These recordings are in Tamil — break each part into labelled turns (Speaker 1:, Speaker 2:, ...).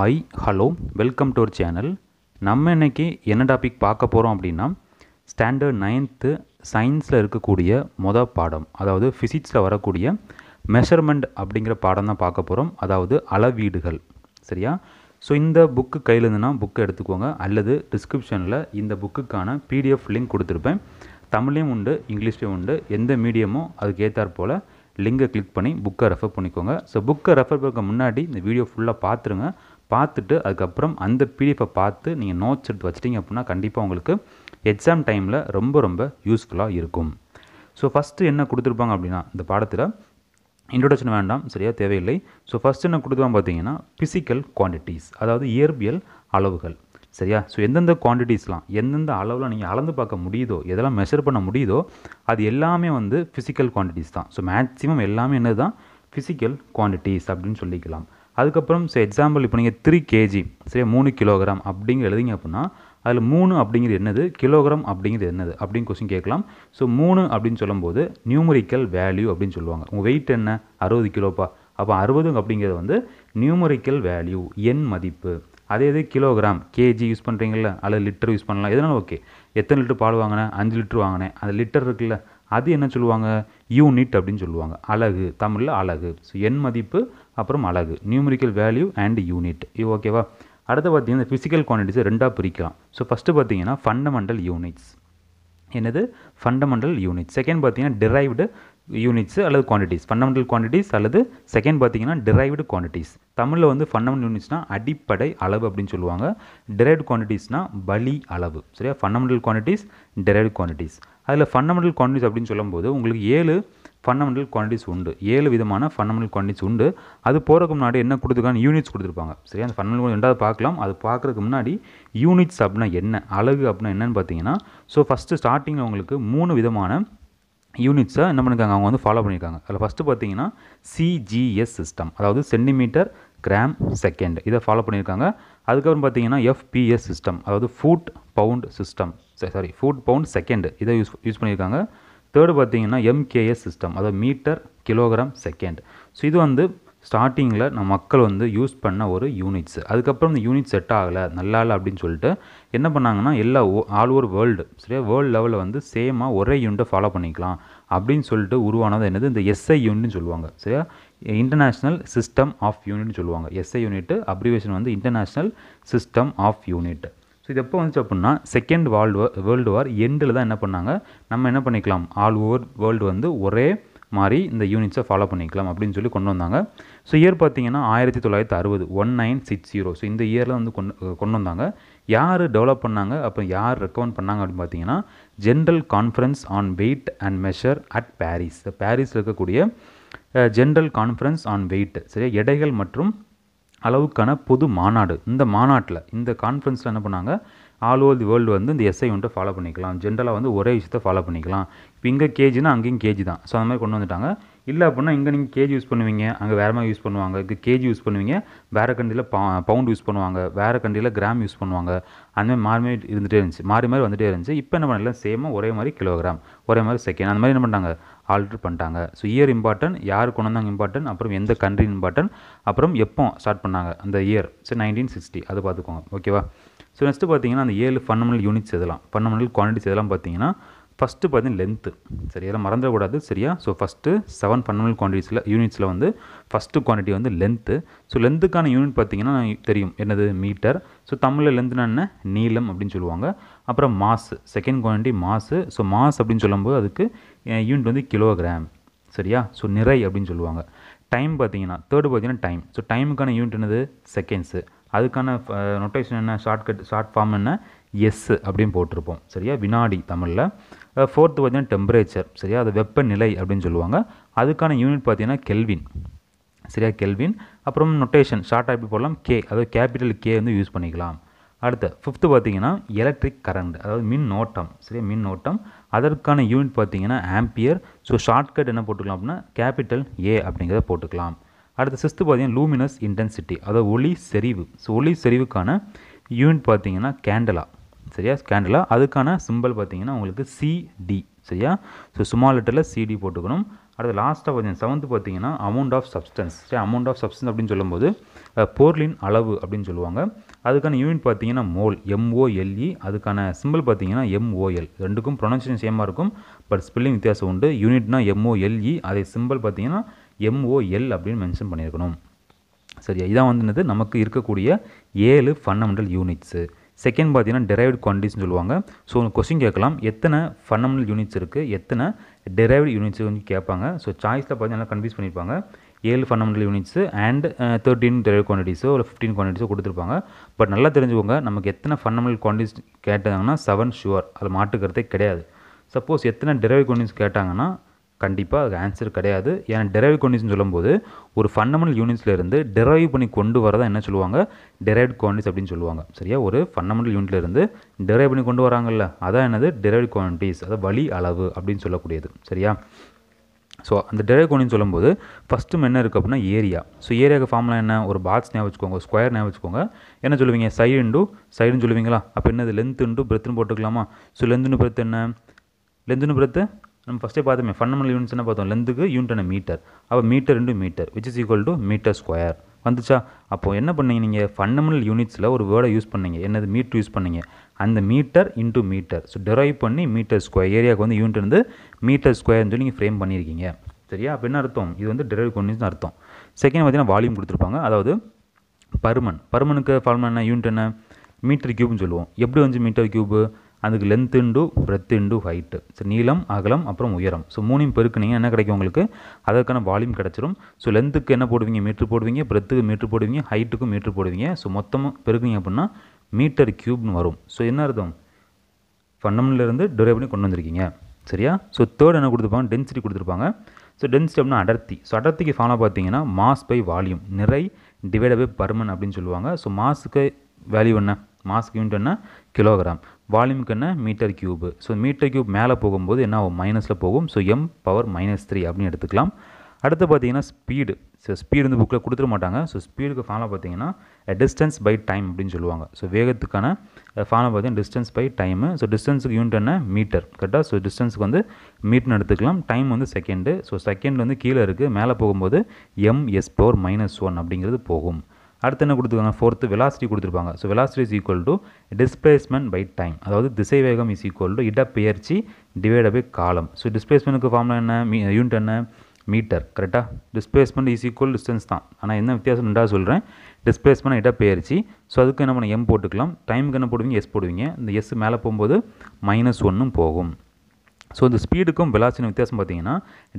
Speaker 1: Hi hello welcome to our channel நம்ம இன்றைக்கி என்ன டாபிக் பார்க்க போகிறோம் அப்படின்னா ஸ்டாண்டர்ட் நைன்த்து சயின்ஸில் இருக்கக்கூடிய மொத பாடம் அதாவது ஃபிசிக்ஸில் வரக்கூடிய மெஷர்மெண்ட் அப்படிங்கிற பாடம் தான் பார்க்க போகிறோம் அதாவது அளவீடுகள் சரியா ஸோ இந்த புக்கு கையில் இருந்துன்னா புக்கு எடுத்துக்கோங்க அல்லது டிஸ்கிரிப்ஷனில் இந்த புக்குக்கான பிடிஎஃப் லிங்க் கொடுத்துருப்பேன் தமிழையும் உண்டு இங்கிலீஷ்லேயும் உண்டு எந்த மீடியமோ அதுக்கு ஏற்றாற் போல் லிங்கை கிளிக் பண்ணி புக்கை ரெஃபர் பண்ணிக்கோங்க ஸோ புக்கை ரெஃபர் பண்ணுறதுக்கு முன்னாடி இந்த வீடியோ ஃபுல்லாக பார்த்துருங்க பார்த்துட்டு அதுக்கப்புறம் அந்த பிடிஎஃபை பார்த்து நீங்கள் நோட்ஸ் எடுத்து வச்சிட்டிங்க அப்படின்னா கண்டிப்பாக உங்களுக்கு எக்ஸாம் டைமில் ரொம்ப ரொம்ப யூஸ்ஃபுல்லாக இருக்கும் ஸோ ஃபஸ்ட்டு என்ன கொடுத்துருப்பாங்க அப்படின்னா இந்த பாடத்தில் இன்ட்ரொடக்ஷன் வேண்டாம் சரியாக தேவையில்லை ஸோ ஃபஸ்ட்டு என்ன கொடுத்துருவாங்க பார்த்தீங்கன்னா ஃபிசிக்கல் குவான்டிட்டிஸ் அதாவது இயற்பியல் அளவுகள் சரியா ஸோ எந்தெந்த குவான்டிட்டிஸ்லாம் எந்தெந்த அளவில் நீங்கள் அளந்து பார்க்க முடியுதோ எதெல்லாம் மெஷர் பண்ண முடியுதோ அது எல்லாமே வந்து ஃபிசிக்கல் குவான்டிட்டிஸ் தான் ஸோ மேக்ஸிமம் எல்லாமே என்னது தான் ஃபிசிக்கல் குவான்டிட்டிஸ் அப்படின்னு சொல்லிக்கலாம் அதுக்கப்புறம் சரி எக்ஸாம்பிள் இப்போ நீங்கள் த்ரீ கேஜி சரி மூணு கிலோகிராம் அப்படிங்கிற எழுதிங்க அப்படின்னா அதில் மூணு அப்படிங்கிறது என்னது கிலோகிராம் அப்படிங்கிறது என்னது அப்படின்னு கொஸ்டின் கேட்கலாம் ஸோ மூணு அப்படின்னு சொல்லும்போது நியூமரிக்கல் வேல்யூ அப்படின்னு சொல்லுவாங்க உங்கள் வெயிட் என்ன அறுபது கிலோப்பா அப்போ அறுபது அப்படிங்கிறது வந்து நியூமரிக்கல் வேல்யூ எண் மதிப்பு அதே இது கிலோகிராம் கேஜி யூஸ் பண்ணுறீங்கள அல்லது லிட்டர் யூஸ் பண்ணலாம் எதனால ஓகே எத்தனை லிட்டர் பால் வாங்கினேன் அஞ்சு லிட்டர் வாங்கினேன் அந்த லிட்டர் இருக்குல்ல அது என்ன சொல்லுவாங்க யூனிட் அப்படின்னு சொல்லுவாங்க அழகு தமிழில் அழகு ஸோ எண் மதிப்பு அப்புறம் அழகு நியூமரிக்கல் வேல்யூ அண்ட் யூனிட் இது ஓகேவா அடுத்து பார்த்தீங்கன்னா ஃபிசிக்கல் குவான்டிட்டிஸை ரெண்டாக பிரிக்கலாம் ஸோ ஃபஸ்ட்டு பார்த்தீங்கன்னா ஃபண்டமெண்டல் யூனிட்ஸ் என்னது ஃபண்டமெண்டல் யூனிட்ஸ் செகண்ட் பார்த்தீங்கன்னா டிரைவ்டு யூனிட்ஸ் அல்லது குவான்டிட்டிஸ் ஃபண்டமெண்டல் குவான்டிட்டிஸ் அல்லது செகண்ட் பார்த்தீங்கன்னா டிரைவ்டு குவான்டிட்டிஸ் தமிழில் வந்து ஃபண்டமெண்டல் யூனிட்ஸ்னால் அடிப்படை அளவு அப்படின்னு சொல்லுவாங்க டிரைவ்டு குவான்டிட்டிஸ்னால் பலி அளவு சரியா ஃபண்டமெண்டல் குவான்டிட்டிஸ் டிரைவ்டு குவான்டிட்டிஸ் அதில் ஃபண்டமெண்டல் குவான்டிட்டிஸ் அப்படின்னு சொல்லும்போது உங்களுக்கு ஏழு ஃபண்டமெண்டல் குவான்டிட்டிஸ் உண்டு ஏழு விதமான ஃபண்டமெண்டல் குவான்டிட்டிஸ் உண்டு அது போகிறதுக்கு முன்னாடி என்ன கொடுத்துருக்காங்க யூனிட்ஸ் கொடுத்துருப்பாங்க சரியா அந்த ஃபண்டமெண்டல் ரெண்டாவது பார்க்கலாம் அது பார்க்குறதுக்கு முன்னாடி யூனிட்ஸ் அப்படின்னா என்ன அழகு அப்படின்னா என்னென்னு பார்த்தீங்கன்னா ஸோ ஃபஸ்ட்டு ஸ்டார்டிங்கில் உங்களுக்கு மூணு விதமான யூனிட்ஸை என்ன பண்ணியிருக்காங்க அவங்க வந்து ஃபாலோ பண்ணியிருக்காங்க அதில் ஃபஸ்ட்டு பார்த்தீங்கன்னா சிஜிஎஸ் சிஸ்டம் அதாவது சென்டிமீட்டர் கிராம் செகண்ட் இதை ஃபாலோ பண்ணியிருக்காங்க அதுக்கப்புறம் பார்த்தீங்கன்னா எஃபிஎஸ் சிஸ்டம் அதாவது foot pound system sorry foot pound second இதை யூஸ் யூஸ் பண்ணியிருக்காங்க தேர்டு பார்த்தீங்கன்னா எம்கேஎஸ் சிஸ்டம் அதாவது மீட்டர் கிலோகிராம் செகண்ட் ஸோ இது வந்து ஸ்டார்டிங்கில் நம்ம மக்கள் வந்து யூஸ் பண்ண ஒரு யூனிட்ஸ் அதுக்கப்புறம் இந்த யூனிட் செட் ஆகலை நல்லா இல்லை அப்படின்னு சொல்லிட்டு என்ன பண்ணாங்கன்னா எல்லா ஆல் ஓவர் வேர்ல்டு சரியா வேர்ல்டு லெவலில் வந்து சேமாக ஒரே யூனிட்டை ஃபாலோ பண்ணிக்கலாம் அப்படின்னு சொல்லிட்டு உருவானது என்னது இந்த எஸ்ஐ யூனிட்னு சொல்லுவாங்க சரியா இன்டர்நேஷ்னல் சிஸ்டம் ஆஃப் யூனிட்னு சொல்லுவாங்க எஸ்ஐ யூனிட்டு அப்ரிவேஷன் வந்து international system of unit so இது எப்போ வந்துச்சு அப்படின்னா செகண்ட் வேர்ல்டு வேர்ல்டு வார் எண்டில் தான் என்ன பண்ணாங்க நம்ம என்ன பண்ணிக்கலாம் ஆல் ஓவர் வேர்ல்டு வந்து ஒரே மாதிரி இந்த யூனிட்ஸை ஃபாலோ பண்ணிக்கலாம் அப்படின்னு சொல்லி கொண்டு வந்தாங்க ஸோ இயர் பார்த்தீங்கன்னா ஆயிரத்தி தொள்ளாயிரத்தி அறுபது one nine six zero so இந்த இயரில் வந்து கொண்டு கொண்டு வந்தாங்க யார் டெவலப் பண்ணாங்க அப்போ யார் ரெக்கமெண்ட் பண்ணாங்க அப்படின்னு பார்த்தீங்கன்னா general conference on weight and measure at Paris பாரிஸில் இருக்கக்கூடிய ஜென்ரல் கான்ஃபரன்ஸ் ஆன் வெயிட் சரியா எடைகள் மற்றும் அளவுக்கான பொது மாநாடு இந்த மாநாட்டில் இந்த கான்ஃபரன்ஸில் என்ன பண்ணாங்க ஆல் ஓவர் தி வேர்ல்டு வந்து இந்த எஸ்ஐ வந்துட்டு ஃபாலோ பண்ணிக்கலாம் ஜென்ரலாக வந்து ஒரே விஷயத்தை ஃபாலோ பண்ணிக்கலாம் இப்போ இங்கே கேஜினா அங்கேயும் கேஜி தான் ஸோ அந்த மாதிரி கொண்டு வந்துட்டாங்க இல்லை அப்படின்னா இங்கே நீங்கள் கேஜி யூஸ் பண்ணுவீங்க அங்கே வேறு மாதிரி யூஸ் பண்ணுவாங்க இங்கே கேஜி யூஸ் பண்ணுவீங்க வேறு கண்ட்ரியில் பவுண்ட் யூஸ் பண்ணுவாங்க வேறு கண்ட்ரியில் கிராம் யூஸ் பண்ணுவாங்க அந்தமாதிரி மாறி மாதிரி இருந்துகிட்டே இருந்துச்சு மாறி மாதிரி வந்துகிட்டே இருந்துச்சு இப்போ என்ன பண்ணலாம் சேமாக ஒரே மாதிரி கிலோகிராம் ஒரே மாதிரி செகண்ட் அந்த மாதிரி என்ன பண்ணிட்டாங்க ஆல்ட்ரு பண்ணிட்டாங்க ஸோ இயர் இம்பார்ட்டன்ட் யார் கொண்டு வந்தாங்க இம்பார்ட்டன்ட் அப்புறம் எந்த கண்ட்ரி இம்பார்ட்டன்ட் அப்புறம் எப்போ ஸ்டார்ட் பண்ணாங்க அந்த இயர் சரி நைன்டீன் சிக்ஸ்டி அது பார்த்துக்கோங்க ஓகேவா ஸோ நெக்ஸ்ட்டு பார்த்தீங்கன்னா அந்த ஏழு ஃபண்டமெண்டல் யூனிட்ஸ் இதெல்லாம் ஃபண்டமெண்டல் குவான்டிட்டிஸ் இதெல்லாம் பார்த்தீங்கன்னா ஃபஸ்ட்டு பார்த்தீங்கன்னா லென்த்து சரி எல்லாம் மறந்துடக்கூடாது சரியா ஸோ ஃபஸ்ட்டு செவன் ஃபண்டமெண்டல் குவான்டிட்டிஸில் யூனிட்ஸில் வந்து ஃபஸ்ட்டு குவான்டிட்டி வந்து லென்த்து ஸோ லென்த்துக்கான யூனிட் பார்த்திங்கன்னா தெரியும் என்னது மீட்டர் ஸோ தமிழில் லென்த்னா என்ன நீளம் அப்படின்னு சொல்லுவாங்க அப்புறம் mass second quantity mass so mass அப்படின்னு சொல்லும்போது அதுக்கு யூனிட் வந்து கிலோகிராம் சரியா ஸோ நிறை அப்படின்னு சொல்லுவாங்க டைம் பார்த்தீங்கன்னா தேர்டு பார்த்தீங்கன்னா டைம் ஸோ டைமுக்கான யூனிட் என்னது செகண்ட்ஸு அதுக்கான நொட்டேஷன் என்ன ஷார்ட்கட் ஷார்ட் ஃபார்ம் என்ன எஸ்ஸு அப்படின்னு போட்டிருப்போம் சரியா வினாடி தமிழில் ஃபோர்த்து பார்த்தீங்கன்னா டெம்பரேச்சர் சரியா அது வெப்பநிலை அப்படின்னு சொல்லுவாங்க அதுக்கான யூனிட் பார்த்தீங்கன்னா கெல்வின் சரியா கெல்வின் அப்புறம் நொட்டேஷன் ஷார்ட்டாக எப்படி போடலாம் கே அதாவது கேபிட்டல் கே வந்து யூஸ் பண்ணிக்கலாம் அடுத்து ஃபிஃப்த்து பார்த்தீங்கன்னா எலக்ட்ரிக் கரண்ட் அதாவது மின் ஓட்டம் சரியா மின் ஓட்டம் அதற்கான யூனிட் பார்த்தீங்கன்னா ஆம்பியர் ஸோ ஷார்ட்கட் என்ன போட்டுக்கலாம் அப்படின்னா கேபிட்டல் ஏ அப்படிங்கிறத போட்டுக்கலாம் அடுத்து சிக்ஸ்த்து பார்த்தீங்கன்னா லூமினஸ் இன்டென்சிட்டி அதாவது ஒளி செறிவு ஸோ ஒளி செறிவுக்கான யூனிட் பார்த்தீங்கன்னா கேண்டலா சரியா கேண்டிலாக அதுக்கான சிம்பிள் பார்த்தீங்கன்னா உங்களுக்கு சிடி சரியா ஸோ சும்மா லெட்டரில் சிடி போட்டுக்கணும் அடுத்து லாஸ்ட்டாக பார்த்தீங்கன்னா செவன்த்து பார்த்தீங்கன்னா அமௌண்ட் ஆஃப் சப்ஸ்டன்ஸ் சரி அமௌண்ட் ஆஃப் சப்ஸ்டன்ஸ் அப்படின்னு சொல்லும்போது பொருளின் அளவு அப்படின்னு சொல்லுவாங்க அதுக்கான யூனிட் பார்த்தீங்கன்னா மோல் எம்ஓஎல்இ e. அதுக்கான சிம்பிள் பார்த்தீங்கன்னா எம்ஓஎல் ரெண்டுக்கும் ப்ரொனன்சியேஷன் சேமாக இருக்கும் பட் ஸ்பெல்லிங் வித்தியாசம் உண்டு யூனிட்னா எம்ஓஎல்இ e. அதே சிம்பிள் பார்த்தீங்கன்னா எம்ஓஎல் அப்படின்னு மென்ஷன் பண்ணியிருக்கணும் சரியா இதான் வந்து நமக்கு இருக்கக்கூடிய ஏழு ஃபண்டமெண்டல் யூனிட்ஸு செகண்ட் பார்த்தீங்கன்னா டெரைவ் குவான்டிட்டிஸ்னு சொல்லுவாங்க ஸோ உங்களுக்கு கொஸ்டின் கேட்கலாம் எத்தனை ஃபண்டமெண்டல் யூனிட்ஸ் இருக்குது எத்தனை டெரைவ் யூனிட்ஸ் வந்து கேட்பாங்க ஸோ சாய்ஸில் பார்த்தீங்கன்னா கன்ஃபியூஸ் பண்ணியிருப்பாங்க ஏழு fundamental units and thirteen derive குவான்டிட்டிஸோ இல்லை ஃபிஃப்டின் குவான்டிட்டிஸோ கொடுத்துருப்பாங்க பட் நல்லா தெரிஞ்சுக்கோங்க நமக்கு எத்தனை ஃபண்டமெண்டல் குவான்டிட்டிஸ் கேட்டாங்கன்னா செவன் ஷுவர் அதில் மாட்டுக்கிறதே கிடையாது சப்போஸ் எத்தனை டெரைவ் குவான்டிஸ் கேட்டாங்கன்னா கண்டிப்பாக அதுக்கு ஆன்சர் கிடையாது ஏன்னா டெரைவ் குவான்டிட்டிஸ்னு சொல்லும்போது ஒரு ஃபண்டமெண்டல் இருந்து டெரைவ் பண்ணி கொண்டு வரதான் என்ன சொல்லுவாங்க டெரைவ் குவான்டிஸ் அப்படின்னு சொல்லுவாங்க சரியா ஒரு ஃபண்டமெண்டல் யூனிட்லேருந்து டெரைவ் பண்ணி கொண்டு வராங்கல்ல அதான் என்னது டெரைவ் குவான்டிட்டிஸ் அதாவது வழி அளவு அப்படின்னு சொல்லக்கூடியது சரியா ஸோ அந்த டெரைவ் குவான்டிட்டின்னு சொல்லும்போது ஃபஸ்ட்டு என்ன இருக்குது அப்படின்னா ஏரியா ஸோ ஏரியாவுக்கு ஃபார்ம்லாம் என்ன ஒரு பாக்ஸ் ஞாபகம் வச்சுக்கோங்க ஸ்கொயர் ஞாபகம் வச்சுக்கோங்க என்ன சொல்லுவீங்க சைடு இண்டு சைடுன்னு சொல்லுவீங்களா அப்போ என்னது லென்த் இண்டு பிரெத்துன்னு போட்டுக்கலாமா ஸோ லென்த்துன்னு பிரத்து என்ன லென்த்துன்னு பிரத்து நம்ம ஃபஸ்ட்டே பார்த்தோமே ஃபண்டமெண்டல் யூனிட்ஸ் என்ன பார்த்தோம் லென்த்துக்கு யூனிட் என்ன மீட்டர் அப்போ metre into metre which is equal to metre square வந்துச்சா அப்போது என்ன பண்ணீங்க நீங்கள் ஃபண்டமெண்டல் யூனிட்ஸில் ஒரு வேர்டை யூஸ் பண்ணீங்க என்னது மீட்டர் யூஸ் பண்ணீங்க அந்த metre into metre so derive பண்ணி மீட்டர் ஸ்கொயர் ஏரியாவுக்கு வந்து யூனிட் வந்து மீட்டர் ஸ்கொயர்னு சொல்லி நீங்கள் ஃப்ரேம் பண்ணியிருக்கீங்க சரியா அப்போ என்ன அர்த்தம் இது வந்து டெரைவ் கொண்டின்னு அர்த்தம் செகண்ட் பார்த்தீங்கன்னா வால்யூம் கொடுத்துருப்பாங்க அதாவது பருமன் பருமனுக்கு ஃபார்முலா என்ன யூனிட் என்ன மீட்டர் க்யூப்னு சொல்லுவோம் எப்படி வந்து மீட்டர் கியூப்பு அதுக்கு length into breadth into height so நீளம் அகலம் அப்புறம் உயரம் ஸோ மூணையும் பெருக்குனீங்க என்ன கிடைக்கும் உங்களுக்கு அதற்கான வால்யூம் கிடச்சிரும் ஸோ லென்த்துக்கு என்ன போடுவீங்க மீட்ரு போடுவீங்க பிரெத்துக்கு மீட்ரு போடுவீங்க ஹைட்டுக்கும் மீட்ரு போடுவீங்க ஸோ மொத்தமாக பெருக்குனீங்க அப்படின்னா மீட்டர் க்யூப்னு வரும் ஸோ என்ன அர்த்தம் ஃபண்டமெண்ட்லேருந்து டிரைவ் பண்ணி கொண்டு வந்திருக்கீங்க சரியா ஸோ தேர்ட் என்ன கொடுத்துருப்பாங்க டென்சிட்டி கொடுத்துருப்பாங்க ஸோ டென்சிட்டி அப்படின்னா அடர்த்தி ஸோ அடர்த்திக்கு ஃபாலோ பார்த்தீங்கன்னா மாஸ் பை வால்யூம் நிறை டிவைட் பை பர்மன் அப்படின்னு சொல்லுவாங்க ஸோ மாஸுக்கு வேல்யூ என்ன மாஸ்க்கு யூனிட் என்ன கிலோகிராம் வால்யூமுக்கு என்ன metre cube so metre cube மேலே போகும்போது என்ன ஆகும் மைனஸில் போகும் so M power minus three அப்படின்னு எடுத்துக்கலாம் அடுத்து பார்த்தீங்கன்னா ஸ்பீடு ஸோ ஸ்பீடு வந்து புக்கில் கொடுத்துட மாட்டாங்க ஸோ ஸ்பீடுக்கு ஃபாலோ பார்த்தீங்கன்னா டிஸ்டன்ஸ் பை டைம் அப்படின்னு சொல்லுவாங்க ஸோ வேகத்துக்கான ஃபாலோ பார்த்தீங்கன்னா டிஸ்டன்ஸ் பை டைமு ஸோ டிஸ்டன்ஸுக்கு யூனிட் என்ன மீட்டர் கரெக்டாக ஸோ டிஸ்டன்ஸுக்கு வந்து மீட்டர்னு எடுத்துக்கலாம் டைம் வந்து செகண்டு ஸோ செகண்ட் வந்து கீழே இருக்குது மேலே போகும்போது M S power minus one அப்படிங்கிறது போகும் அடுத்து என்ன கொடுத்துருக்காங்க ஃபோர்த்து வெலாசிட்டி கொடுத்துருப்பாங்க so velocity is equal to displacement by time அதாவது வேகம் இஸ் ஈக்குவல் டு இடப்பெயர்ச்சி டிவைட் பை காலம் ஸோ டிஸ்பிளேஸ்மெண்ட்டுக்கு ஃபார்ம்ல என்ன மீ யூனிட் என்ன மீட்டர் கரெக்டாக டிஸ்பிளேஸ்மெண்ட் இஸ் ஈக்குவல் டிஸ்டன்ஸ் தான் ஆனால் என்ன வித்தியாசம் ரெண்டாக சொல்கிறேன் டிஸ்பிளேஸ்மெண்ட் இடப்பெயர்ச்சி ஸோ அதுக்கு என்ன பண்ண எம் போட்டுக்கலாம் டைமுக்கு என்ன போடுவீங்க எஸ் போடுவீங்க இந்த எஸ் மேலே போகும்போது மைனஸ் ஒன்றும் போகும் ஸோ இந்த ஸ்பீடுக்கும் வெலாசிட்டி வித்தியாசம் பார்த்தீங்கன்னா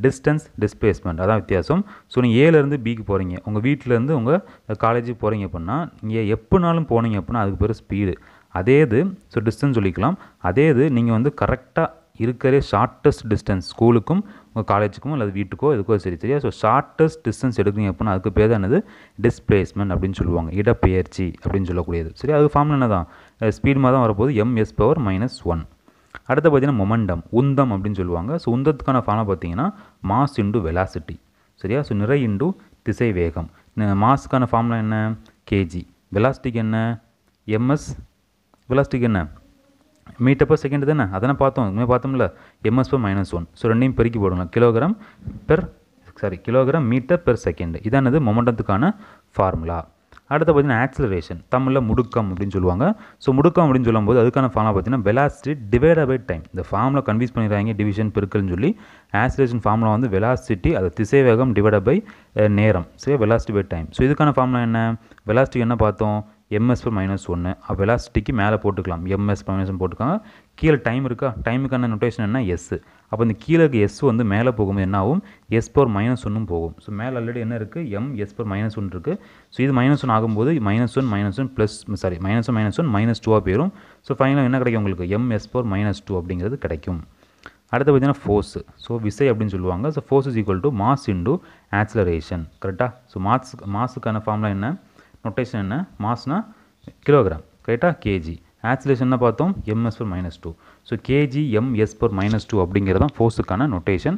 Speaker 1: டிஸ்டன்ஸ் டிஸ்பிளேஸ்மெண்ட் அதான் வித்தியாசம் ஸோ நீங்கள் ஏலேருந்து பிக்கு போகிறீங்க உங்கள் வீட்டிலேருந்து உங்கள் காலேஜுக்கு போகிறீங்க அப்படின்னா நீங்கள் எப்போனாலும் போனீங்க அப்படின்னா அதுக்கு பேர் ஸ்பீடு அதே இது ஸோ டிஸ்டன்ஸ் சொல்லிக்கலாம் அதே இது நீங்கள் வந்து கரெக்டாக இருக்கிறதே ஷார்ட்டஸ்ட் டிஸ்டன்ஸ் ஸ்கூலுக்கும் உங்கள் காலேஜுக்கும் அல்லது வீட்டுக்கோ எதுக்கோ சரி சரியா ஸோ ஷார்ட்டஸ்ட் டிஸ்டன்ஸ் எடுக்கிறீங்க அப்படின்னா அதுக்கு பேர் தான் என்னது டிஸ்பிளேஸ்மெண்ட் அப்படின்னு சொல்லுவாங்க இடப்பெயர்ச்சி அப்படின்னு சொல்லக்கூடியது சரி அது ஃபார்ம் என்ன தான் ஸ்பீடு மாதிரி தான் வரப்போகுது எம்எஸ் பவர் மைனஸ் ஒன் அடுத்து பார்த்தீங்கன்னா மொமெண்டம் உந்தம் அப்படின்னு சொல்லுவாங்க ஸோ உந்தத்துக்கான ஃபார்மாக பார்த்தீங்கன்னா மாஸ் இண்டு வெலாசிட்டி சரியா ஸோ நிறை இண்டு திசை வேகம் மாஸுக்கான ஃபார்ம்லாம் என்ன கேஜி வெலாசிட்டிக்கு என்ன எம்எஸ் வெலாசிட்டிக்கு என்ன மீட்டர் பர் செகண்ட் தானே அதானே பார்த்தோம் இதுமாதிரி பார்த்தோம்ல MS per minus one so ரெண்டையும் பெருக்கி போடுங்க kilogram per sorry kilogram metre per second இதானது மொமெண்டத்துக்கான ஃபார்முலா அடுத்து பார்த்தீங்கன்னா ஆக்சலரேஷன் தமிழில் முடுக்கம் அப்படின்னு சொல்லுவாங்க ஸோ முடுக்கம் அப்படின்னு சொல்லும்போது அதுக்கான ஃபார்மாக பார்த்தீங்கன்னா வெலாசிட்டி டிவைட் பை டைம் இந்த ஃபார்மில் கன்ஃபியூஸ் பண்ணிடுறாங்க டிவிஷன் பெருக்கல்னு சொல்லி ஆக்சலரேஷன் ஃபார்மில் வந்து வெலாசிட்டி அது திசைவேகம் டிவைட் பை நேரம் சரி வெலாசிட்டி பை டைம் ஸோ இதுக்கான ஃபார்ம்லாம் என்ன வெலாசிட்டி என்ன பார்த்தோம் ஃபோர் மைனஸ் ஒன்று அப்போ வெலாசிட்டிக்கு மேலே போட்டுக்கலாம் எம்எஸ் மைனஸ் போட்டுக்காங்க கீழே டைம் இருக்கா டைமுக்கான நொட்டேஷன் என்ன எஸ் அப்போ இந்த கீழே இருக்க எஸ் வந்து மேலே போகும்போது என்ன ஆகும் எஸ் பவர் மைனஸ் ஒன்றும் போகும் ஸோ மேலே ஆல்ரெடி என்ன இருக்குது எம் எஸ் பவர் மைனஸ் ஒன்று இருக்குது ஸோ இது மைனஸ் ஒன் ஆகும்போது minus one minus one plus sorry minus one minus one minus டூவாக போயிடும் ஸோ ஃபைனல் என்ன கிடைக்கும் உங்களுக்கு M S power minus two அப்படிங்கிறது கிடைக்கும் அடுத்து பார்த்தீங்கன்னா ஃபோர்ஸ் ஸோ விசை அப்படின்னு சொல்லுவாங்க so force is equal to mass into acceleration கரெக்டாக ஸோ மாஸ் மாஸுக்கான ஃபார்ம்லாம் என்ன நொட்டேஷன் என்ன மாஸ்னா கிலோகிராம் கரெக்டாக கேஜி ஆக்சிலேஷன் பார்த்தோம் MS per minus two so KG MS per minus two அப்படிங்கிறது தான் ஃபோர்ஸுக்கான நொட்டேஷன்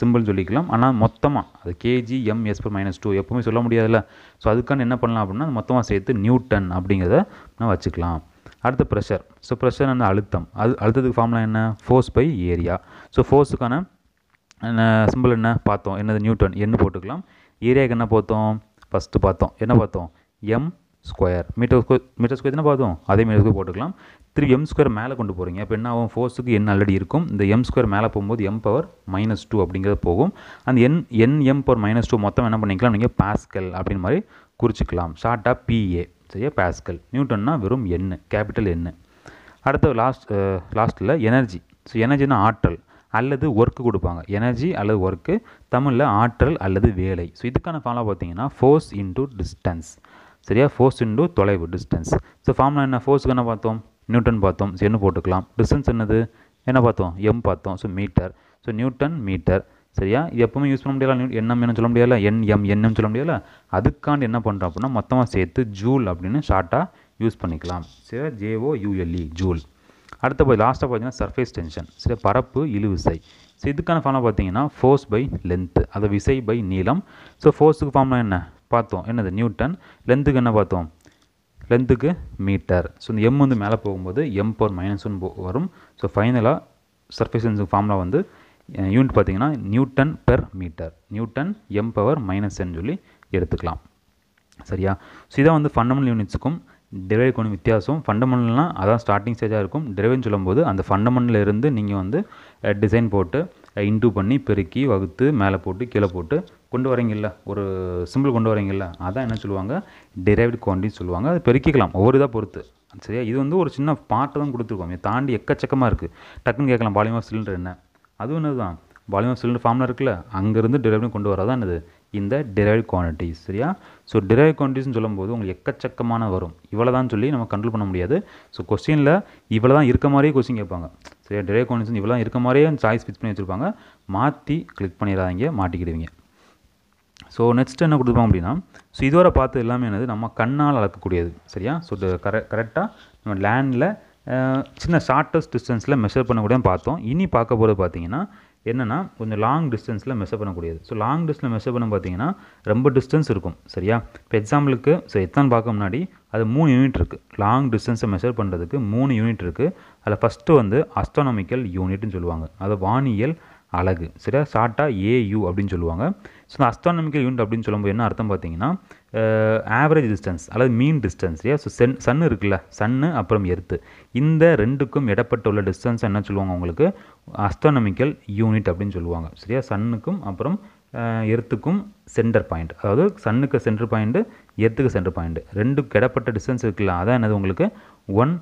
Speaker 1: சிம்பிள் சொல்லிக்கலாம் ஆனால் மொத்தமாக அது KG MS per minus two எப்போவுமே சொல்ல முடியாதுல்ல ஸோ அதுக்கான என்ன பண்ணலாம் அப்படின்னா மொத்தமாக சேர்த்து நியூட்டன் அப்படிங்கிறத நான் வச்சுக்கலாம் அடுத்த ப்ரெஷர் ஸோ ப்ரெஷர் அந்த அழுத்தம் அது அழுத்தத்துக்கு ஃபார்ம்ல என்ன ஃபோர்ஸ் பை ஏரியா ஸோ ஃபோர்ஸுக்கான சிம்பிள் என்ன பார்த்தோம் என்னது நியூட்டன் என்ன போட்டுக்கலாம் ஏரியாவுக்கு என்ன பார்த்தோம் ஃபஸ்ட்டு பார்த்தோம் என்ன பார்த்தோம் M square metre square metre square தானே பார்த்தோம் அதே மீட்டர் ஸ்கொயர் போட்டுக்கலாம் திருப்பி எம் ஸ்கொயர் மேலே கொண்டு போகிறீங்க இப்போ என்ன ஆகும் ஃபோர்ஸுக்கு என் ஆல்ரெடி இருக்கும் இந்த எம் ஸ்கொயர் மேலே போகும்போது எம் பவர் மைனஸ் டூ அப்படிங்கிறது போகும் அந்த N N M power minus two மொத்தம் என்ன பண்ணிக்கலாம் நீங்கள் பாஸ்கல் அப்படின்னு மாதிரி குறிச்சிக்கலாம் ஷார்ட்டாக பிஏ சரியா பாஸ்கல் நியூட்டன்னா வெறும் என்ன கேபிட்டல் எண்ணு அடுத்த லாஸ்ட் லாஸ்ட்டில் எனர்ஜி ஸோ எனர்ஜினா ஆற்றல் அல்லது ஒர்க்கு கொடுப்பாங்க எனர்ஜி அல்லது ஒர்க்கு தமிழில் ஆற்றல் அல்லது வேலை ஸோ இதுக்கான ஃபாலோ பார்த்தீங்கன்னா ஃபோர்ஸ் இன்டூ டிஸ்டன்ஸ் சரியா ஃபோர்ஸ் இன்டூ தொலைவு டிஸ்டன்ஸ் ஸோ ஃபார்ம்லாம் என்ன ஃபோர்ஸுக்கு என்ன பார்த்தோம் நியூட்டன் பார்த்தோம் ஸோ என்ன போட்டுக்கலாம் டிஸ்டன்ஸ் என்னது என்ன பார்த்தோம் எம் பார்த்தோம் so metre so newton metre சரியா இது எப்பவுமே யூஸ் பண்ண முடியல நியூ என்னம்னு சொல்ல முடியல என் எம் என்னம்னு சொல்ல முடியல அதுக்காண்டி என்ன பண்ணுறோம் அப்படின்னா மொத்தமாக சேர்த்து ஜூல் அப்படின்னு ஷார்ட்டாக யூஸ் பண்ணிக்கலாம் சரியா ஜேஓ யூஎல்இ ஜூல் அடுத்த போய் லாஸ்ட்டாக பார்த்தீங்கன்னா சர்ஃபேஸ் டென்ஷன் சரி பரப்பு இழுவிசை ஸோ இதுக்கான ஃபார்ம்லாம் பார்த்தீங்கன்னா ஃபோர்ஸ் பை லென்த்து அதை விசை பை நீளம் ஸோ ஃபோர்ஸுக்கு ஃபார்ம்லாம் என்ன பார்த்தோம் என்னது நியூட்டன் லென்த்துக்கு என்ன பார்த்தோம் லென்த்துக்கு மீட்டர் ஸோ இந்த எம் வந்து மேலே போகும்போது எம் பவர் மைனஸ் ஒன் வரும் ஸோ ஃபைனலாக சர்ஃபேசன்ஸுக்கு ஃபார்முலா வந்து யூனிட் பார்த்தீங்கன்னா newton per metre newton M power minus N சொல்லி எடுத்துக்கலாம் சரியா ஸோ இதான் வந்து ஃபண்டமெண்டல் யூனிட்ஸுக்கும் டெரைவ்க்கான வித்தியாசம் ஃபண்டமெண்டல்னால் அதான் ஸ்டார்டிங் ஸ்டேஜாக இருக்கும் டிரைவ்னு சொல்லும்போது அந்த ஃபண்டமெண்டலிருந்து நீங்கள் வந்து டிசைன் போட்டு இன்டூ பண்ணி பெருக்கி வகுத்து மேலே போட்டு கீழே போட்டு கொண்டு இல்லை ஒரு சிம்பிள் கொண்டு வரீங்கல்ல அதான் என்ன சொல்லுவாங்க டிரைவ்டு குவான்டிட்டி சொல்லுவாங்க அது பெருக்கிக்கலாம் ஒவ்வொரு இதாக பொறுத்து சரியா இது வந்து ஒரு சின்ன பாட்டு தான் கொடுத்துருக்கோம் இதை தாண்டி எக்கச்சக்கமாக இருக்குது டக்குன்னு கேட்கலாம் பாலிமா சிலிண்டர் என்ன அதுவும் என்னது தான் பாலிமா சிலிண்டர் ஃபார்ம்லாம் இருக்குல்ல அங்கேருந்து டிரைவ்னு கொண்டு வரதான் என்னது இந்த டிரைவ் குவான்டிட்டிஸ் சரியா ஸோ டிரைவ் குவான்டிட்டிஸ்னு சொல்லும்போது உங்களுக்கு எக்கச்சக்கமான வரும் இவ்வளோதான் சொல்லி நம்ம கண்ட்ரோல் பண்ண முடியாது ஸோ கொஸ்டினில் இவ்வளோ தான் இருக்க மாதிரியே கொஸ்டின் கேட்பாங்க சரியா டிரைவ் குவான்டிட்டிஸ் இவ்வளோ தான் இருக்க மாதிரியே சாய்ஸ் ஃபிக்ஸ் பண்ணி வச்சுருப்பாங்க மாற்றி கிளிக் பண்ணிடாதீங்க மாட்டிக்கிடுவீங்க ஸோ நெக்ஸ்ட் என்ன கொடுத்துருப்போம் அப்படின்னா ஸோ இதுவரை பார்த்து எல்லாமே என்னது நம்ம கண்ணால் அளக்கக்கூடியது சரியா ஸோ கர கரெக்டாக நம்ம லேண்டில் சின்ன ஷார்ட்டஸ்ட் டிஸ்டன்ஸில் மெஷர் பண்ணக்கூடிய பார்த்தோம் இனி பார்க்க போகிறது பார்த்தீங்கன்னா என்னென்னா கொஞ்சம் லாங் டிஸ்டன்ஸில் மெஷர் பண்ணக்கூடியது ஸோ லாங் டிஸ்டன்ஸில் மெஷர் பண்ண பார்த்தீங்கன்னா ரொம்ப டிஸ்டன்ஸ் இருக்கும் சரியா இப்போ எக்ஸாம்பிளுக்கு ஸோ எத்தான் பார்க்க முன்னாடி அது மூணு யூனிட் இருக்குது லாங் டிஸ்டன்ஸை மெஷர் பண்ணுறதுக்கு மூணு யூனிட் இருக்குது அதில் ஃபஸ்ட்டு வந்து அஸ்ட்ரானமிக்கல் யூனிட்னு சொல்லுவாங்க அது வானியல் அழகு சரியா ஷார்ட்டாக ஏயு அப்படின்னு சொல்லுவாங்க ஸோ இந்த அஸ்ட்ரானமிக்கல் யூனிட் அப்படின்னு சொல்லும்போது என்ன அர்த்தம் பார்த்தீங்கன்னா ஆவரேஜ் டிஸ்டன்ஸ் அல்லது மீன் டிஸ்டன்ஸ் இல்லையா ஸோ சென் சன்னு இருக்குல்ல சன்னு அப்புறம் எர்த்து இந்த ரெண்டுக்கும் இடப்பட்டுள்ள டிஸ்டன்ஸ் என்ன சொல்லுவாங்க உங்களுக்கு அஸ்ட்ரானமிக்கல் யூனிட் அப்படின்னு சொல்லுவாங்க சரியா சன்னுக்கும் அப்புறம் எர்த்துக்கும் சென்டர் பாயிண்ட் அதாவது சன்னுக்கு சென்டர் பாயிண்ட்டு எர்த்துக்கு சென்டர் பாயிண்ட் ரெண்டுக்கு இடப்பட்ட டிஸ்டன்ஸ் இருக்குல்ல அதான் என்னது உங்களுக்கு ஒன்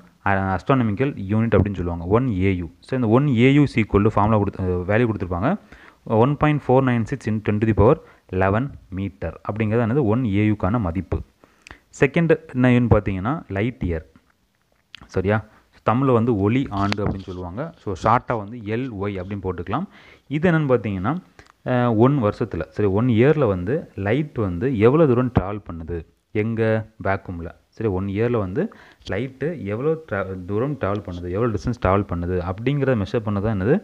Speaker 1: அஸ்ட்ரானமிக்கல் யூனிட் அப்படின்னு சொல்லுவாங்க ஒன் ஏயு ஸோ இந்த ஒன் ஏயு சீக்குவல் ஃபார்முலா கொடுத்து வேல்யூ கொடுத்துருப்பாங்க one point four nine six in ten to the power eleven metre அப்படிங்கிறது என்னது ஒன் ஏயுக்கான மதிப்பு செகண்ட் என்னன்னு பார்த்தீங்கன்னா லைட் இயர் சரியா தமிழில் வந்து ஒளி ஆண்டு அப்படின்னு சொல்லுவாங்க ஸோ ஷார்ட்டாக வந்து எல் ஒய் அப்படின்னு போட்டுக்கலாம் இது என்னென்னு பார்த்தீங்கன்னா ஒன் வருஷத்தில் சரி ஒன் இயரில் வந்து லைட் வந்து எவ்வளோ தூரம் ட்ராவல் பண்ணுது எங்கள் வேக்குமில் சரி ஒன் இயரில் வந்து லைட்டு எவ்வளோ ட்ரா தூரம் ட்ராவல் பண்ணுது எவ்வளோ டிஸ்டன்ஸ் ட்ராவல் பண்ணுது அப்படிங்கிறத மெஷர் பண்ணதான் என்னது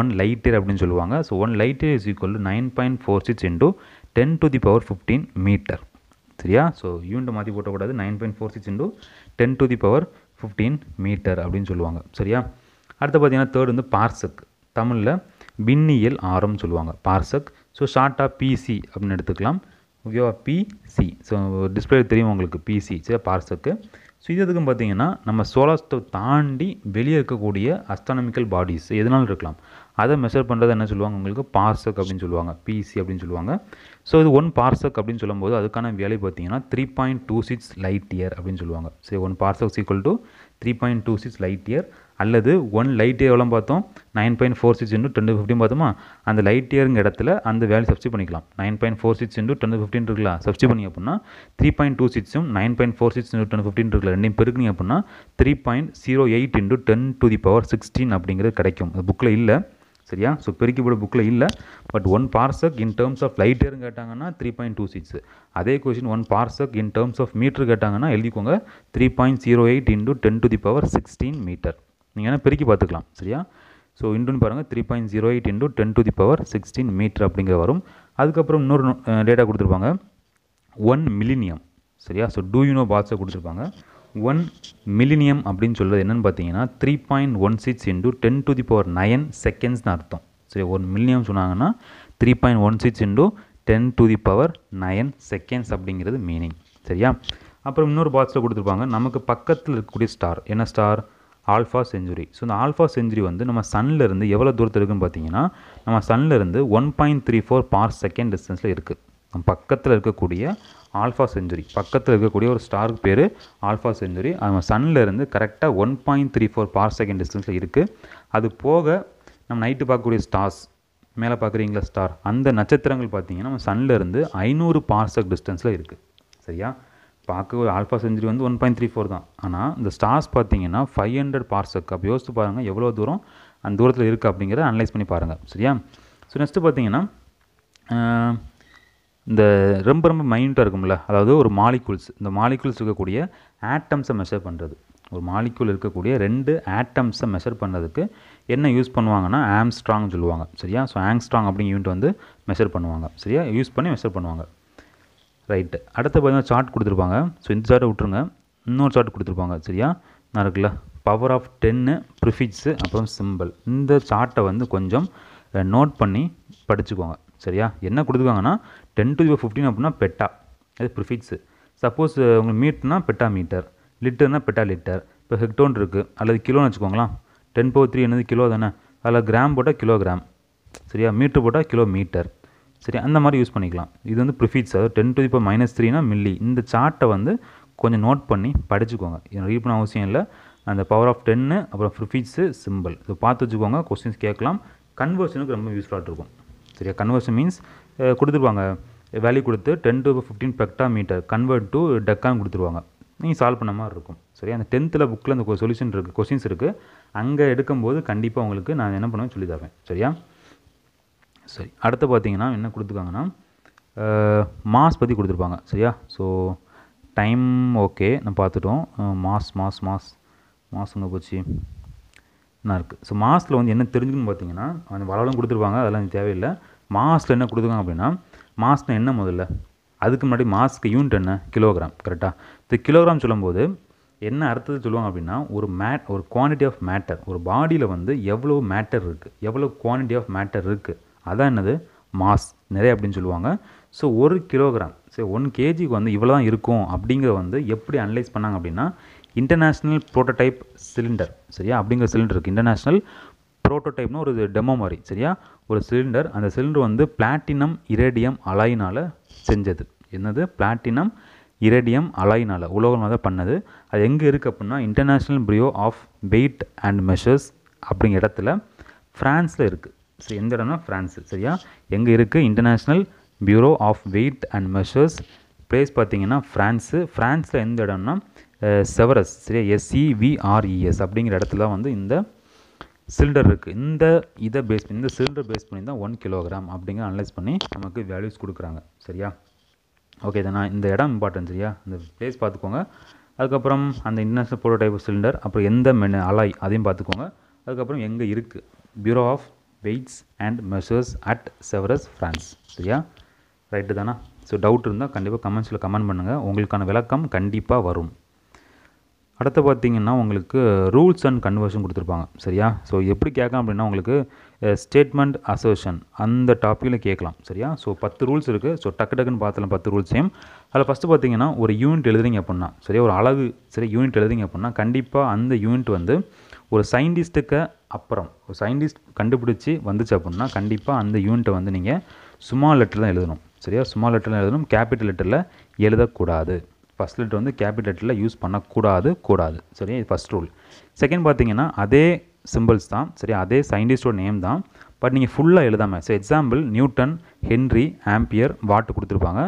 Speaker 1: ஒன் லைட் இயர் அப்படின்னு சொல்லுவாங்க so one light year is equal to nine point four six into ten to the power fifteen metre சரியா ஸோ யூனிட் மாற்றி போட்டக்கூடாது nine point four six into ten to the power fifteen metre அப்படின்னு சொல்லுவாங்க சரியா அடுத்து பார்த்தீங்கன்னா தேர்ட் வந்து பார்சக் தமிழில் பின்னியல் ஆரம்னு சொல்லுவாங்க பார்சக் ஸோ ஷார்ட்டாக பிசி அப்படின்னு எடுத்துக்கலாம் ஓகேவா பிசி ஸோ டிஸ்பிளே தெரியும் உங்களுக்கு பிசி சரி பார்சக்கு ஸோ இதுக்கும் பார்த்தீங்கன்னா நம்ம சோலாஸ்த்தை தாண்டி வெளியே இருக்கக்கூடிய அஸ்ட்ரானமிக்கல் பாடிஸ் எதனால இருக்கலாம் அதை மெஷர் பண்ணுறது என்ன சொல்லுவாங்க உங்களுக்கு பார்சக் அப்படின்னு சொல்லுவாங்க பிசி அப்படின்னு சொல்லுவாங்க ஸோ இது ஒன் பார்சக் அப்படின்னு சொல்லும்போது அதுக்கான விலை பார்த்தீங்கன்னா three point two six light year அப்படின்னு சொல்லுவாங்க சரி one parsec equal to three point two six light year அல்லது ஒன் லைட் இயர் எவ்வளோ பார்த்தோம் nine point four six into ten fifteen பார்த்தோமா அந்த லைட் இயருங்க இடத்துல அந்த வேல்யூ சப்ஸ்டி பண்ணிக்கலாம் nine point four six into ten fifteen இருக்கலாம் சப்ஸ்டி பண்ணி அப்படின்னா த்ரீ பாயிண்ட் டூ சிக்ஸும் nine point four six into ten fifteen இருக்கல ரெண்டையும் பெருக்குனீங்க அப்படின்னா three point zero eight into ten to the power sixteen அப்படிங்கிறது கிடைக்கும் அது புக்கில் இல்லை சரியா ஸோ பெருக்கிப்போட புக்கில் இல்லை but one parsec in terms of light இயர்னு கேட்டாங்கன்னா த்ரீ பாயிண்ட் டூ சிக்ஸ் அதே question one parsec in terms of metre கேட்டாங்கன்னா எழுதிக்கோங்க three point zero eight into ten to the power sixteen metre நீங்கள் என்ன பெருக்கி பார்த்துக்கலாம் சரியா ஸோ இன்டுன்னு பாருங்கள் three point zero eight into ten to the power sixteen metre அப்படிங்கிற வரும் அதுக்கப்புறம் இன்னொரு டேட்டா கொடுத்துருப்பாங்க ஒன் மில்லினியம் சரியா ஸோ டூ யூனோ பாட்ஸை கொடுத்துருப்பாங்க ஒன் மில்லினியம் அப்படின்னு சொல்கிறது என்னென்னு பார்த்தீங்கன்னா three point one six into ten to the power nine செகண்ட்ஸ்னு அர்த்தம் சரி ஒன் மில்லியம் சொன்னாங்கன்னா three point one six into ten to the power nine seconds அப்படிங்கிறது மீனிங் சரியா அப்புறம் இன்னொரு பாக்ஸில் கொடுத்துருப்பாங்க நமக்கு பக்கத்தில் இருக்கக்கூடிய ஸ்டார் என்ன ஸ்டார் ஆல்ஃபா செஞ்சுரி ஸோ இந்த ஆல்ஃபா செஞ்சுரி வந்து நம்ம சன்லேருந்து இருந்து எவ்வளோ தூரத்தில் இருக்குதுன்னு பார்த்தீங்கன்னா நம்ம சன்னில் இருந்து one point three four parsec டிஸ்டன்ஸில் இருக்குது பக்கத்தில் இருக்கக்கூடிய ஆல்ஃபா செஞ்சுரி பக்கத்தில் இருக்கக்கூடிய ஒரு ஸ்டாருக்கு பேர் ஆல்ஃபா செஞ்சுரி அவன் சன்லேருந்து கரெக்டாக one point three four parsec டிஸ்டன்ஸில் இருக்குது அது போக நம்ம நைட்டு பார்க்கக்கூடிய ஸ்டார்ஸ் மேலே பார்க்குறீங்களா ஸ்டார் அந்த நட்சத்திரங்கள் பார்த்தீங்கன்னா நம்ம சன்லேருந்து ஐநூறு பார்சக் டிஸ்டன்ஸில் இருக்குது சரியா பார்க்க ஒரு ஆல்ஃபா செஞ்சுரி வந்து ஒன் பாயிண்ட் த்ரீ ஃபோர் தான் ஆனால் இந்த ஸ்டார்ஸ் பார்த்தீங்கன்னா ஃபைவ் ஹண்ட்ரட் பார்சக் அப்போ யோசித்து பாருங்கள் எவ்வளோ தூரம் அந்த தூரத்தில் இருக்குது அப்படிங்கிறத அனலைஸ் பண்ணி பாருங்கள் சரியா ஸோ நெக்ஸ்ட்டு பார்த்தீங்கன்னா இந்த ரொம்ப ரொம்ப மைன்யூட்டாக இருக்கும்ல அதாவது ஒரு மாலிகூல்ஸ் இந்த மாலிகூல்ஸ் இருக்கக்கூடிய ஆட்டம்ஸை மெஷர் பண்ணுறது ஒரு மாலிக்யூல் இருக்கக்கூடிய ரெண்டு ஆட்டம்ஸை மெஷர் பண்ணுறதுக்கு என்ன யூஸ் பண்ணுவாங்கன்னா ஆம்ஸ்ட்ராங் சொல்லுவாங்க சரியா ஸோ ஆங்ஸ்ட்ராங் அப்படிங்கிற யூனிட் வந்து மெஷர் பண்ணுவாங்க சரியா யூஸ் பண்ணி மெஷர் பண்ணுவாங்க ரைட்டு அடுத்து பார்த்தீங்கன்னா சார்ட் கொடுத்துருப்பாங்க ஸோ இந்த சார்ட்டை விட்டுருங்க இன்னொரு சார்ட் கொடுத்துருப்பாங்க சரியா நான் இருக்குல்ல பவர் ஆஃப் டென்னு ப்ரிஃபிக்ஸு அப்புறம் சிம்பிள் இந்த சார்ட்டை வந்து கொஞ்சம் நோட் பண்ணி படிச்சுக்கோங்க சரியா என்ன கொடுத்துருக்காங்கன்னா டென் டு தி ஃபிஃப்டின் அப்படின்னா பெட்டா அது ப்ரிஃபிக்ஸு சப்போஸ் உங்களுக்கு மீட்னா பெட்டா மீட்டர் லிட்டர்னா பெட்டா லிட்டர் இப்போ ஹெக்டோன் இருக்குது அல்லது கிலோன்னு வச்சுக்கோங்களேன் டென் பவர் த்ரீ என்னது கிலோ தானே அதில் கிராம் போட்டால் கிலோ கிராம் சரியா மீட்ரு போட்டால் கிலோ மீட்டர் சரி அந்த மாதிரி யூஸ் பண்ணிக்கலாம் இது வந்து ப்ரிஃபிக்ஸ் அதாவது டென் டு இப்போ மைனஸ் த்ரீனா மில்லி இந்த சார்ட்டை வந்து கொஞ்சம் நோட் பண்ணி படிச்சுக்கோங்க ரீட் பண்ண அவசியம் இல்லை அந்த பவர் ஆஃப் டென்னு அப்புறம் ப்ரிஃபிக்ஸு சிம்பிள் இதை பார்த்து வச்சுக்கோங்க கொஸ்டின்ஸ் கேட்கலாம் கன்வர்ஷனுக்கு ரொம்ப யூஸ்ஃபுல்லாக இருக்கும் சரியா கன்வர்ஷன் மீன்ஸ் கொடுத்துருவாங்க வேல்யூ கொடுத்து ten to fifteen peta metre convert to டெக்கான்னு கொடுத்துருவாங்க நீங்கள் சால்வ் பண்ண மாதிரி இருக்கும் சரி அந்த டென்த்தில் புக்கில் அந்த சொல்யூஷன் இருக்குது கொஸ்டின்ஸ் இருக்குது அங்கே எடுக்கும்போது கண்டிப்பாக உங்களுக்கு நான் என்ன பண்ணுவேன் சொல்லி தருவேன் சரியா சரி அடுத்து பார்த்தீங்கன்னா என்ன கொடுத்துருக்காங்கன்னா மாஸ் பற்றி கொடுத்துருப்பாங்க சரியா ஸோ டைம் ஓகே நான் பார்த்துட்டோம் மாஸ் மாஸ் மாஸ் மாஸ் அங்கே போச்சு என்ன இருக்குது ஸோ மாஸில் வந்து என்ன தெரிஞ்சுக்கணும்னு பார்த்தீங்கன்னா அந்த வளவலும் கொடுத்துருப்பாங்க அதெல்லாம் தேவையில்லை மாஸில் என்ன கொடுத்துருக்காங்க அப்படின்னா மாஸ்னால் என்ன முதல்ல அதுக்கு முன்னாடி மாஸ்க்கு யூனிட் என்ன கிலோகிராம் கரெக்டாக இந்த கிலோகிராம் சொல்லும்போது என்ன அர்த்தத்தை சொல்லுவாங்க அப்படின்னா ஒரு மேட் ஒரு குவான்டிட்டி ஆஃப் மேட்டர் ஒரு பாடியில் வந்து எவ்வளோ மேட்டர் இருக்குது எவ்வளோ குவான்டிட்டி ஆஃப் மேட்டர் இருக்குது அதான் என்னது மாஸ் நிறைய அப்படின்னு சொல்லுவாங்க ஸோ ஒரு கிலோகிராம் சரி ஒன் கேஜிக்கு வந்து இவ்வளோ தான் இருக்கும் அப்படிங்கிற வந்து எப்படி அனலைஸ் பண்ணாங்க அப்படின்னா இன்டர்நேஷ்னல் ப்ரோட்டோடைப் சிலிண்டர் சரியா அப்படிங்கிற சிலிண்டர் இருக்குது இன்டர்நேஷ்னல் ப்ரோட்டோடைப்னு ஒரு டெமோ மாதிரி சரியா ஒரு சிலிண்டர் அந்த சிலிண்டர் வந்து பிளாட்டினம் இரேடியம் அலாயினால் செஞ்சது என்னது பிளாட்டினம் இரேடியம் அலாயினால் உலோகமாக தான் பண்ணது அது எங்கே இருக்குது அப்படின்னா international bureau of weight and measures அப்படிங்கிற இடத்துல ஃப்ரான்ஸில் இருக்குது சரி எந்த இடம்னா ஃப்ரான்ஸு சரியா எங்கே இருக்குது international bureau of weight and measures place பார்த்தீங்கன்னா ஃப்ரான்ஸு ஃப்ரான்ஸில் எந்த இடம்னா செவரஸ் சரியா எஸ்சிவிஆர்இஎஸ் e e அப்படிங்கிற இடத்துல வந்து இந்த சிலிண்டர் இருக்குது இந்த இதை பேஸ் பண்ணி இந்த சிலிண்டர் பேஸ் பண்ணி தான் ஒன் கிலோகிராம் அப்படிங்கிற அனலைஸ் பண்ணி நமக்கு வேல்யூஸ் கொடுக்குறாங்க சரியா ஓகே நான் இந்த இடம் இம்பார்ட்டன்ட் சரியா இந்த பிளேஸ் பார்த்துக்கோங்க அதுக்கப்புறம் அந்த டைப் ஆஃப் சிலிண்டர் அப்புறம் எந்த மெனு அலாய் அதையும் பார்த்துக்கோங்க அதுக்கப்புறம் எங்கே இருக்குது bureau of weights and measures at Sevres France சரியா ரைட்டு தானா ஸோ டவுட் இருந்தால் கண்டிப்பாக கமெண்ட்ஸில் கமெண்ட் பண்ணுங்கள் உங்களுக்கான விளக்கம் கண்டிப்பாக வரும் அடுத்து பார்த்திங்கன்னா உங்களுக்கு ரூல்ஸ் அண்ட் கன்வர்ஷன் கொடுத்துருப்பாங்க சரியா ஸோ எப்படி கேட்கலாம் அப்படின்னா உங்களுக்கு ஸ்டேட்மெண்ட் அசோஷன் அந்த டாப்பிக்கில் கேட்கலாம் சரியா ஸோ பத்து ரூல்ஸ் இருக்குது ஸோ டக்கு டக்குன்னு பார்த்தலாம் பத்து ரூல்ஸையும் அதில் ஃபஸ்ட்டு பார்த்தீங்கன்னா ஒரு யூனிட் எழுதுறீங்க அப்படின்னா சரியா ஒரு அளவு சரி யூனிட் எழுதுறீங்க அப்படின்னா கண்டிப்பாக அந்த யூனிட் வந்து ஒரு சயின்டிஸ்ட்டுக்கு அப்புறம் ஒரு சயின்டிஸ்ட் கண்டுபிடிச்சி வந்துச்சு அப்படின்னா கண்டிப்பாக அந்த யூனிட்டை வந்து நீங்கள் சும்மா லெட்டர் தான் எழுதணும் சரியா சும்மா லெட்டரில் எழுதணும் கேபிட்டல் லெட்டரில் எழுதக்கூடாது ஃபஸ்ட் லெட்டர் வந்து கேபிட்டல் லெட்டரில் யூஸ் பண்ணக்கூடாது கூடாது சரியா இது ஃபஸ்ட் ரூல் செகண்ட் பார்த்தீங்கன்னா அதே சிம்பிள்ஸ் தான் சரி அதே சயின்டிஸ்டோட நேம் தான் பட் நீங்கள் ஃபுல்லாக எழுதாமல் so example newton henry ampere watt கொடுத்துருப்பாங்க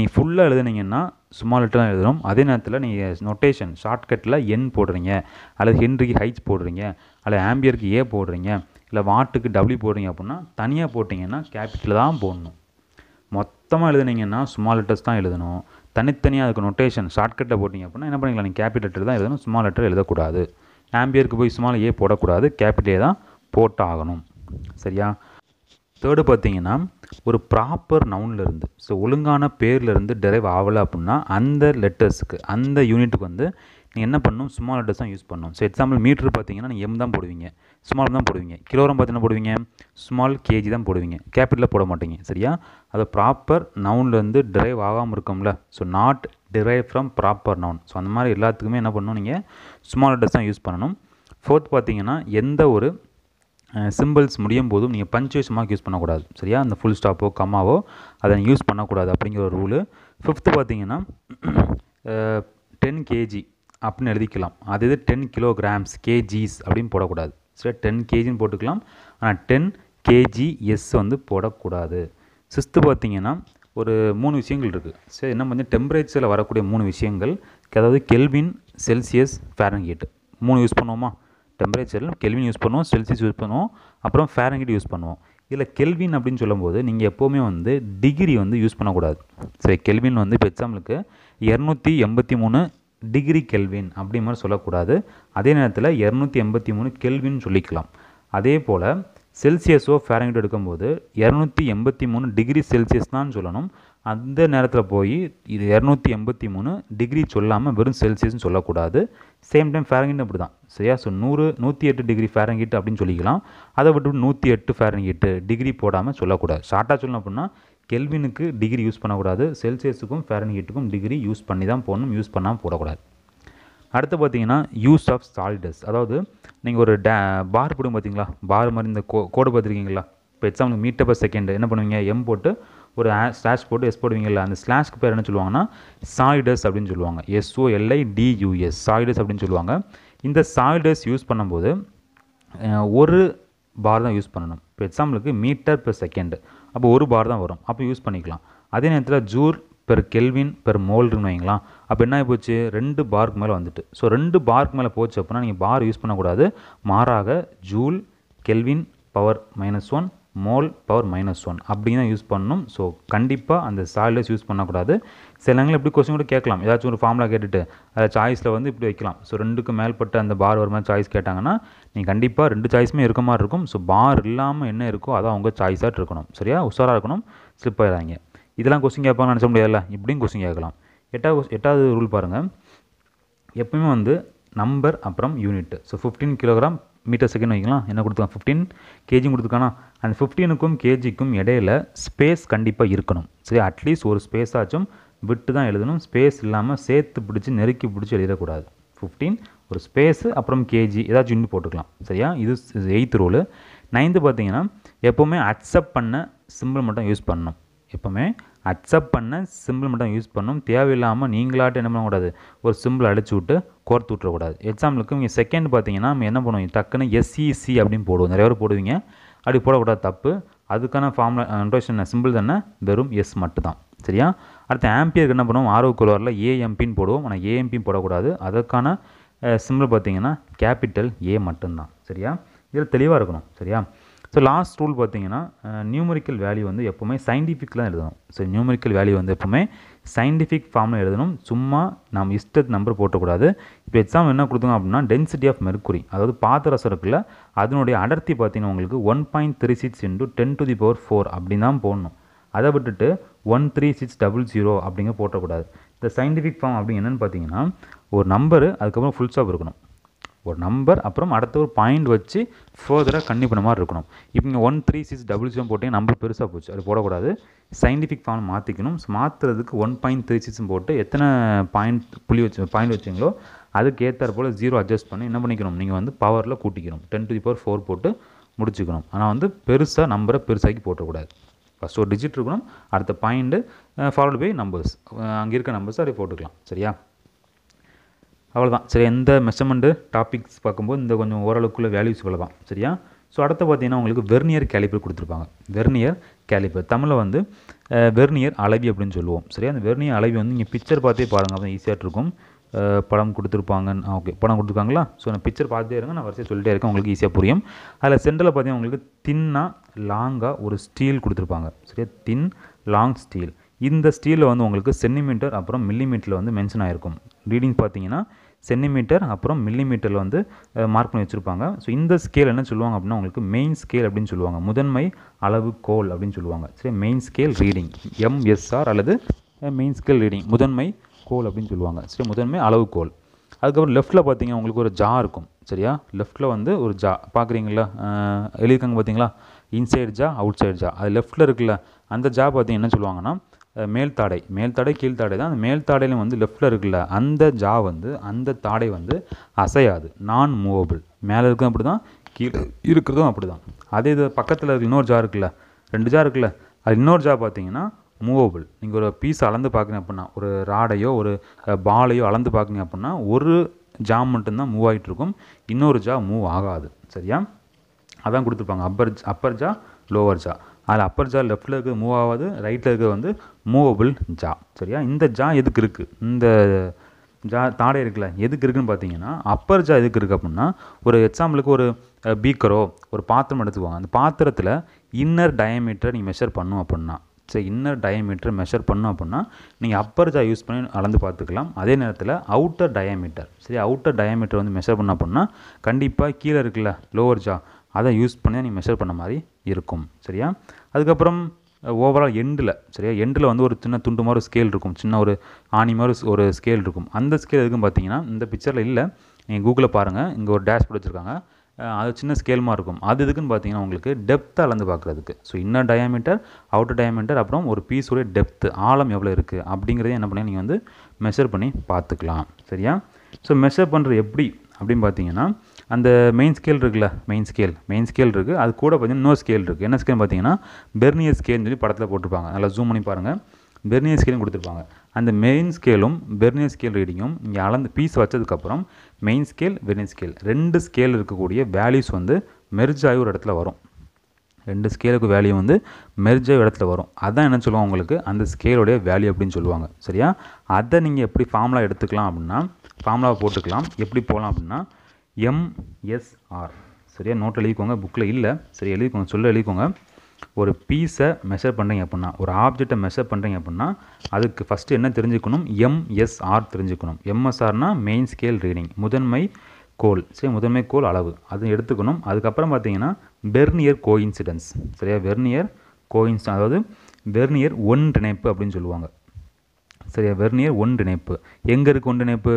Speaker 1: நீங்கள் ஃபுல்லாக எழுதுனீங்கன்னா சும்மா லெட்டர் தான் எழுதணும் அதே நேரத்தில் நீங்கள் நொட்டேஷன் ஷார்ட்கட்டில் என் போடுறீங்க அல்லது ஹென்ரிக்கு ஹைட்ஸ் போடுறீங்க அல்லது ஆம்பியருக்கு ஏ போடுறீங்க இல்லை வாட்டுக்கு டபிள்யூ போடுறீங்க அப்படின்னா தனியாக போட்டிங்கன்னா கேபிட்டல் தான் போடணும் மொத்தமாக எழுதுனீங்கன்னா சும்மா லெட்டர்ஸ் தான் எழுதணும் தனித்தனியாக அதுக்கு நொட்டேஷன் ஷார்ட்கட்டில் போட்டிங்க அப்படின்னா என்ன பண்ணிக்கலாம் நீங்கள் கேபிட் லெட்டர் தான் எழுதணும் ஸ்மால் லெட்டர் எழுதக்கூடாது ஆம்பியருக்கு போய் ஸ்மால் ஏ போடக்கூடாது கேபிட்டே தான் போட்டாகணும் சரியா தேர்டு பார்த்தீங்கன்னா ஒரு ப்ராப்பர் நவுன்லேருந்து ஸோ ஒழுங்கான பேர்லேருந்து டெரைவ் ஆகலை அப்படின்னா அந்த லெட்டர்ஸுக்கு அந்த யூனிட்டுக்கு வந்து நீங்கள் என்ன பண்ணணும் ஸ்மால் லெட்டர்ஸ் தான் யூஸ் பண்ணணும் ஸோ எக்ஸாம்பிள் மீட்ரு பார்த்தீங்கன்னா நீங்கள் எம் தான் போடுவீங்க ஸ்மால் தான் போடுவீங்க கிலோகிராம் பார்த்தீங்கன்னா போடுவீங்க ஸ்மால் கேஜி தான் போடுவீங்க கேபிட்டலில் போட மாட்டீங்க சரியா அது ப்ராப்பர் நவுன்லேருந்து டிரைவ் ஆகாமல் இருக்கும்ல so not derive from proper noun so அந்த மாதிரி எல்லாத்துக்குமே என்ன பண்ணணும் நீங்கள் ஸ்மால் லெட்டர்ஸ் தான் யூஸ் பண்ணணும் ஃபோர்த் பார்த்தீங்கன்னா எந்த ஒரு சிம்பிள்ஸ் முடியும் போதும் நீங்கள் பஞ்சுவேஷன் மார்க் யூஸ் பண்ணக்கூடாது சரியா அந்த ஃபுல் ஸ்டாப்போ கம்மாவோ அதை யூஸ் பண்ணக்கூடாது அப்படிங்கிற ஒரு ரூலு ஃபிஃப்த்து பார்த்தீங்கன்னா டென் கேஜி அப்படின்னு எழுதிக்கலாம் அது இது டென் கிலோகிராம்ஸ் கேஜிஸ் அப்படின்னு போடக்கூடாது சரி டென் கேஜின்னு போட்டுக்கலாம் ஆனால் டென் எஸ் வந்து போடக்கூடாது சிஸ்து பார்த்தீங்கன்னா ஒரு மூணு விஷயங்கள் இருக்குது சரி என்ன பண்ணி டெம்பரேச்சரில் வரக்கூடிய மூணு விஷயங்கள் அதாவது கெல்வின் செல்சியஸ் ஃபேரன்கேட் மூணு யூஸ் பண்ணுவோமா டெம்பரேச்சரில் கெல்வின் யூஸ் பண்ணுவோம் செல்சியஸ் யூஸ் பண்ணுவோம் அப்புறம் ஃபேரன்கேட் யூஸ் பண்ணுவோம் இதில் கெல்வின் அப்படின்னு சொல்லும்போது நீங்கள் எப்போவுமே வந்து டிகிரி வந்து யூஸ் பண்ணக்கூடாது சரி கெல்வின் வந்து இப்போ எக்ஸாம்பிளுக்கு இரநூத்தி எண்பத்தி மூணு டிகிரி கெல்வின் அப்படி மாதிரி சொல்லக்கூடாது அதே நேரத்தில் இரநூத்தி எண்பத்தி மூணு கெல்வின்னு சொல்லிக்கலாம் அதே போல் செல்சியஸோ ஃபேரன்ஹீட் எடுக்கும்போது இரநூத்தி எண்பத்தி மூணு டிகிரி செல்சியஸ் தான் சொல்லணும் அந்த நேரத்தில் போய் இது இரநூத்தி எண்பத்தி மூணு டிகிரி சொல்லாமல் வெறும் செல்சியஸ்னு சொல்லக்கூடாது சேம் டைம் ஃபேரன்ஹீட் அப்படி தான் சரியா ஸோ நூறு நூற்றி எட்டு டிகிரி ஃபேரங்கிட்டு அப்படின்னு சொல்லிக்கலாம் அதை விட்டு நூற்றி எட்டு ஃபேரங்கிட்டு டிகிரி போடாமல் சொல்லக்கூடாது ஷார்ட்டாக சொல்லணும் அப்படின்னா கெல்வினுக்கு டிகிரி யூஸ் பண்ணக்கூடாது செல்சியஸுக்கும் ஃபேரன்ஹீட்டுக்கும் டிகிரி யூஸ் பண்ணி தான் போடணும் யூஸ் பண்ணாமல் போடக்கூடாது அடுத்து பார்த்தீங்கன்னா யூஸ் ஆஃப் சாலிடஸ் அதாவது நீங்கள் ஒரு டே பார் போடும் பார்த்தீங்களா பார் மாதிரி இந்த கோ கோடு பார்த்துருக்கீங்களா இப்போ எக்ஸாம்பிள் மீட்டர் பர் செகண்ட் என்ன பண்ணுவீங்க எம் போட்டு ஒரு ஸ்லாஷ் போட்டு எஸ் போடுவீங்களா அந்த ஸ்லாஷ்க்கு பேர் என்ன சொல்லுவாங்கன்னா சாய்டஸ் அப்படின்னு சொல்லுவாங்க எஸ்ஓஎல்ஐ டியூஎஸ் சாய்டஸ் அப்படின்னு சொல்லுவாங்க இந்த சாய்டஸ் யூஸ் பண்ணும்போது ஒரு பார் தான் யூஸ் பண்ணணும் இப்போ எக்ஸாம்பிளுக்கு மீட்டர் பர் செகண்டு அப்போ ஒரு பார் தான் வரும் அப்போ யூஸ் பண்ணிக்கலாம் அதே நேரத்தில் ஜூர் பெர் கெல்வின் பெர் மோல்டுன்னு வைங்களாம் அப்போ என்ன போச்சு ரெண்டு பார்க்கு மேலே வந்துட்டு ஸோ ரெண்டு பார்க்கு மேலே போச்சு அப்படின்னா நீங்கள் பார் யூஸ் பண்ணக்கூடாது மாறாக joule kelvin power minus one mole power minus one அப்படி தான் யூஸ் பண்ணணும் ஸோ கண்டிப்பாக அந்த சாலிட்ஸ் யூஸ் பண்ணக்கூடாது சிலங்களை இப்படி கொஸ்டின் கூட கேட்கலாம் ஏதாச்சும் ஒரு ஃபார்முலா கேட்டுட்டு அதை சாய்ஸில் வந்து இப்படி வைக்கலாம் ஸோ ரெண்டுக்கு மேல்பட்ட அந்த பார் வர மாதிரி சாய்ஸ் கேட்டாங்கன்னா நீங்கள் கண்டிப்பாக ரெண்டு சாய்ஸுமே இருக்க மாதிரி இருக்கும் ஸோ பார் இல்லாமல் என்ன இருக்கோ அதான் உங்கள் சாய்ஸாக இருக்கணும் சரியா உஷாராக இருக்கணும் ஸ்லிப் ஆகிடாங்க இதெல்லாம் கொஸ்டின் கேட்பாங்கன்னு நினச்ச முடியாதுல்ல இப்படியும் கொஸ்டின் கேட்கலாம் எட்டாவது எட்டாவது ரூல் பாருங்கள் எப்பவுமே வந்து நம்பர் அப்புறம் unit so fifteen kilogram metre second வைக்கலாம் என்ன கொடுத்துக்கலாம் ஃபிஃப்டீன் கேஜி கொடுத்துருக்கானா அந்த ஃபிஃப்டீனுக்கும் கேஜிக்கும் இடையில ஸ்பேஸ் கண்டிப்பாக இருக்கணும் சரி அட்லீஸ்ட் ஒரு ஸ்பேஸ் ஆச்சும் விட்டு தான் எழுதணும் ஸ்பேஸ் இல்லாமல் சேர்த்து பிடிச்சி நெருக்கி பிடிச்சி எழுதக்கூடாது ஃபிஃப்டீன் ஒரு ஸ்பேஸு அப்புறம் கேஜி ஏதாச்சும் இன்னும் போட்டுக்கலாம் சரியா இது எயித்து ரூலு நைன்த்து பார்த்தீங்கன்னா எப்போவுமே அக்செப்ட் பண்ண சிம்பிள் மட்டும் யூஸ் பண்ணணும் எப்போவுமே அக்செப்ட் பண்ண சிம்பிள் மட்டும் யூஸ் பண்ணும் தேவையில்லாமல் நீங்களாட்டும் என்ன பண்ணக்கூடாது ஒரு சிம்பிள் அடிச்சு விட்டு கோர்த்து விட்டுறக்கூடாது எக்ஸாம்பிளுக்கு இங்கே செகண்ட் பார்த்தீங்கன்னா நம்ம என்ன பண்ணுவோம் டக்குன்னு எஸ்இசி e அப்படின்னு போடுவோம் நிறைய பேர் போடுவீங்க அப்படி போடக்கூடாது தப்பு அதுக்கான ஃபார்முலா நோட்டேஷன் சிம்பிள் தானே வெறும் எஸ் மட்டும் தான் சரியா அடுத்து ஆம்பியருக்கு என்ன பண்ணுவோம் ஆர்வ குழுவாரில் ஏஎம்பின்னு போடுவோம் ஆனால் ஏஎம்பின்னு போடக்கூடாது அதற்கான சிம்பிள் பார்த்தீங்கன்னா கேபிட்டல் ஏ மட்டும்தான் சரியா இதில் தெளிவாக இருக்கணும் சரியா ஸோ லாஸ்ட் ரூல் பார்த்தீங்கன்னா நியூமரிக்கல் வேல்யூ வந்து எப்போவுமே சயின்டிஃபிக்கில் தான் எழுதணும் ஸோ நியூமரிக்கல் வேல்யூ வந்து எப்போவுமே சயின்டிஃபிக் ஃபார்மில் எழுதணும் சும்மா நம்ம இஷ்டத்து நம்பர் போட்டக்கூடாது இப்போ எக்ஸாம் என்ன கொடுத்தோம் அப்படின்னா டென்சிட்டி ஆஃப் மெர்க்குரி அதாவது பாத்திரசம் இருக்குல்ல அதனுடைய அடர்த்தி பார்த்தீங்கன்னா உங்களுக்கு one point three six into ten to the power four அப்படின்னு தான் போடணும் அதை விட்டுட்டு one three six double zero அப்படிங்க போட்டக்கூடாது இந்த சயின்டிஃபிக் ஃபார்ம் அப்படிங்க என்னென்னு பார்த்தீங்கன்னா ஒரு நம்பரு அதுக்கப்புறம் ஃபுல் ஸ்டாப் இருக்கணும் ஒரு நம்பர் அப்புறம் அடுத்த ஒரு பாயிண்ட் வச்சு ஃபர்தராக பண்ண மாதிரி இருக்கணும் இப்போ one three six double zero போட்டிங்க நம்பர் பெருசாக போச்சு அது போடக்கூடாது சயின்டிஃபிக் ஃபார்ம் மாற்றிக்கணும் மாற்றுறதுக்கு ஒன் பாயிண்ட் த்ரீ சிக்ஸ்னு போட்டு எத்தனை பாயிண்ட் புள்ளி வச்சு பாயிண்ட் வச்சிங்களோ அதுக்கு போல் ஜீரோ அட்ஜஸ்ட் பண்ணி என்ன பண்ணிக்கணும் நீங்கள் வந்து பவரில் கூட்டிக்கணும் ten to the power four போட்டு முடிச்சுக்கணும் ஆனால் வந்து பெருசாக நம்பரை பெருசாக்கி போட்டக்கூடாது ஃபஸ்ட் ஒரு டிஜிட் இருக்கணும் அடுத்த பாயிண்ட்டு ஃபார்வர்டு பை நம்பர்ஸ் அங்கே இருக்க நம்பர்ஸ் அதை போட்டுக்கலாம் சரியா அவ்வளோதான் சரி எந்த மெஷர்மெண்ட்டு டாபிக்ஸ் பார்க்கும்போது இந்த கொஞ்சம் ஓரளவுக்குள்ள வேல்யூஸ் இவ்வளோ தான் சரியா ஸோ அடுத்து பார்த்தீங்கன்னா உங்களுக்கு வெர்னியர் கேலிப்பர் கொடுத்துருப்பாங்க வெர்னியர் கேலிப்பர் தமிழில் வந்து வெர்னியர் அளவி அப்படின்னு சொல்லுவோம் சரியா அந்த வெர்னியர் அளவி வந்து நீங்கள் பிக்சர் பார்த்தே பாருங்கள் அப்போ ஈஸியாக இருக்கும் படம் கொடுத்துருப்பாங்கன்னு ஓகே படம் கொடுத்துருக்காங்களா ஸோ நான் பிக்சர் பார்த்தே இருங்க நான் வரிசையாக சொல்லிட்டே இருக்கேன் உங்களுக்கு ஈஸியாக புரியும் அதில் சென்டரில் பார்த்தீங்கன்னா உங்களுக்கு தின்னாக லாங்காக ஒரு ஸ்டீல் கொடுத்துருப்பாங்க சரியா தின் லாங் ஸ்டீல் இந்த ஸ்டீலில் வந்து உங்களுக்கு சென்டிமீட்டர் அப்புறம் மில்லிமீட்டரில் வந்து மென்ஷன் ஆகிருக்கும் ரீடிங் பார்த்தீங்கன்னா சென்டிமீட்டர் அப்புறம் மில்லிமீட்டரில் வந்து மார்க் பண்ணி வச்சுருப்பாங்க ஸோ இந்த ஸ்கேல் என்ன சொல்லுவாங்க அப்படின்னா உங்களுக்கு மெயின் ஸ்கேல் அப்படின்னு சொல்லுவாங்க முதன்மை அளவு கோல் அப்படின்னு சொல்லுவாங்க சரி மெயின் ஸ்கேல் ரீடிங் எம்எஸ்ஆர் அல்லது மெயின் ஸ்கேல் ரீடிங் முதன்மை கோல் அப்படின்னு சொல்லுவாங்க சரி முதன்மை அளவு கோல் அதுக்கப்புறம் லெஃப்ட்டில் பார்த்தீங்கன்னா உங்களுக்கு ஒரு ஜா இருக்கும் சரியா லெஃப்ட்டில் வந்து ஒரு ஜா பார்க்குறீங்களா எழுதியிருக்காங்க பார்த்தீங்களா inside jaw outside jaw அது லெஃப்ட்டில் இருக்குல்ல அந்த ஜா பார்த்தீங்கன்னா என்ன சொல்லுவாங்கன்னா மேல்தாடை கீழ் தாடை தான் அந்த மேல்தாடையிலும் வந்து லெஃப்டில் இருக்குல்ல அந்த ஜா வந்து அந்த தாடை வந்து அசையாது நான் மூவபிள் மேலே இருக்கும் அப்படி தான் கீழே இருக்கிறதும் அப்படி தான் அதே இது பக்கத்தில் இருக்குது இன்னொரு ஜா இருக்குல்ல ரெண்டு ஜா இருக்குல்ல அது இன்னொரு ஜா பார்த்தீங்கன்னா மூவபிள் நீங்கள் ஒரு பீஸ் அளந்து பார்க்குறீங்க அப்படின்னா ஒரு ராடையோ ஒரு பாலையோ அளந்து பார்க்குறீங்க அப்படின்னா ஒரு ஜா மட்டும்தான் மூவ் ஆகிட்டு இருக்கும் இன்னொரு ஜா மூவ் ஆகாது சரியா அதான் கொடுத்துருப்பாங்க upper upper jaw lower jaw அதில் அப்பர் ஜா லெஃப்ட்டில் இருக்கிறது மூவ் ஆகாது ரைட்டில் இருக்கிறது வந்து மூவபிள் ஜா சரியா இந்த ஜா எதுக்கு இருக்குது இந்த ஜா தாடை இருக்குல்ல எதுக்கு இருக்குதுன்னு பார்த்தீங்கன்னா அப்பர் ஜா எதுக்கு இருக்குது அப்படின்னா ஒரு எக்ஸாம்பிளுக்கு ஒரு பீக்கரோ ஒரு பாத்திரம் எடுத்துக்குவாங்க அந்த பாத்திரத்தில் இன்னர் டயமீட்டரை நீங்கள் மெஷர் பண்ணும் அப்படின்னா சரி இன்னர் டயமீட்டர் மெஷர் பண்ணோம் அப்படின்னா நீங்கள் அப்பர் ஜா யூஸ் பண்ணி அளந்து பார்த்துக்கலாம் அதே நேரத்தில் அவுட்டர் டயமீட்டர் சரி அவுட்டர் டயமீட்டர் வந்து மெஷர் பண்ண அப்படின்னா கண்டிப்பாக கீழே இருக்குல்ல லோவர் ஜா அதை யூஸ் பண்ணி நீ மெஷர் பண்ண மாதிரி இருக்கும் சரியா அதுக்கப்புறம் ஓவரால் எண்டில் சரியா எண்டில் வந்து ஒரு சின்ன துண்டு மாதிரி ஸ்கேல் இருக்கும் சின்ன ஒரு ஆணி மாதிரி ஒரு ஸ்கேல் இருக்கும் அந்த ஸ்கேல் எதுக்கும் பார்த்தீங்கன்னா இந்த பிக்சரில் இல்லை நீங்கள் கூகுளில் பாருங்கள் இங்கே ஒரு போட்டு வச்சுருக்காங்க அது சின்ன ஸ்கேல்மாக இருக்கும் அது எதுக்குன்னு பார்த்தீங்கன்னா உங்களுக்கு டெப்த்தை அளந்து பார்க்குறதுக்கு so inner diameter outer diameter அப்புறம் ஒரு பீஸுடைய டெப்த்து ஆழம் எவ்வளோ இருக்குது அப்படிங்கிறத என்ன பண்ணி நீங்கள் வந்து மெஷர் பண்ணி பார்த்துக்கலாம் சரியா ஸோ மெஷர் பண்ணுறது எப்படி அப்படின்னு பார்த்தீங்கன்னா அந்த மெயின் ஸ்கேல் இருக்குல்ல மெயின் ஸ்கேல் மெயின் ஸ்கேல் இருக்குது அது கூட பார்த்தீங்கன்னா இன்னொரு ஸ்கேல் இருக்குது என்ன ஸ்கேல் பார்த்தீங்கன்னா பெர்னியர் ஸ்கேல்னு சொல்லி படத்தில் போட்டிருப்பாங்க நல்லா ஜூம் பண்ணி பாருங்கள் பெர்னியர் ஸ்கேலும் கொடுத்துருப்பாங்க அந்த மெயின் ஸ்கேலும் பெர்னியர் ஸ்கேல் ரீடிங்கும் இங்கே அளந்து பீஸ் வச்சதுக்கப்புறம் மெயின் ஸ்கேல் பெர்னியர் ஸ்கேல் ரெண்டு ஸ்கேல் இருக்கக்கூடிய வேல்யூஸ் வந்து மெர்ஜ் ஆகி ஒரு இடத்துல வரும் ரெண்டு ஸ்கேலுக்கு வேல்யூ வந்து மெர்ஜ் ஆகி இடத்துல வரும் அதான் என்ன சொல்லுவாங்க உங்களுக்கு அந்த ஸ்கேலுடைய வேல்யூ அப்படின்னு சொல்லுவாங்க சரியா அதை நீங்கள் எப்படி ஃபார்முலா எடுத்துக்கலாம் அப்படின்னா ஃபார்முலாவை போட்டுக்கலாம் எப்படி போகலாம் அப்படின்னா எம்எஸ்ஆர் சரியா நோட்டில் எழுதிக்கோங்க புக்கில் இல்லை சரி எழுதிக்கோங்க சொல்ல எழுதிக்கோங்க ஒரு பீஸை மெஷர் பண்ணுறீங்க அப்படின்னா ஒரு ஆப்ஜெக்டை மெஷர் பண்ணுறீங்க அப்படின்னா அதுக்கு ஃபஸ்ட்டு என்ன தெரிஞ்சுக்கணும் எம்எஸ்ஆர் தெரிஞ்சுக்கணும் எம்எஸ்ஆர்னா மெயின் ஸ்கேல் ரீடிங் முதன்மை கோல் சரி முதன்மை கோல் அளவு அது எடுத்துக்கணும் அதுக்கப்புறம் பார்த்தீங்கன்னா பெர்னியர் கோயின்சிடன்ஸ் சரியா வெர்னியர் கோயின்ஸ் அதாவது வெர்னியர் ஒன்றிணைப்பு அப்படின்னு சொல்லுவாங்க சரியா வெர்னியர் ஒன்றிணைப்பு எங்கே இருக்குது ஒன்றிணைப்பு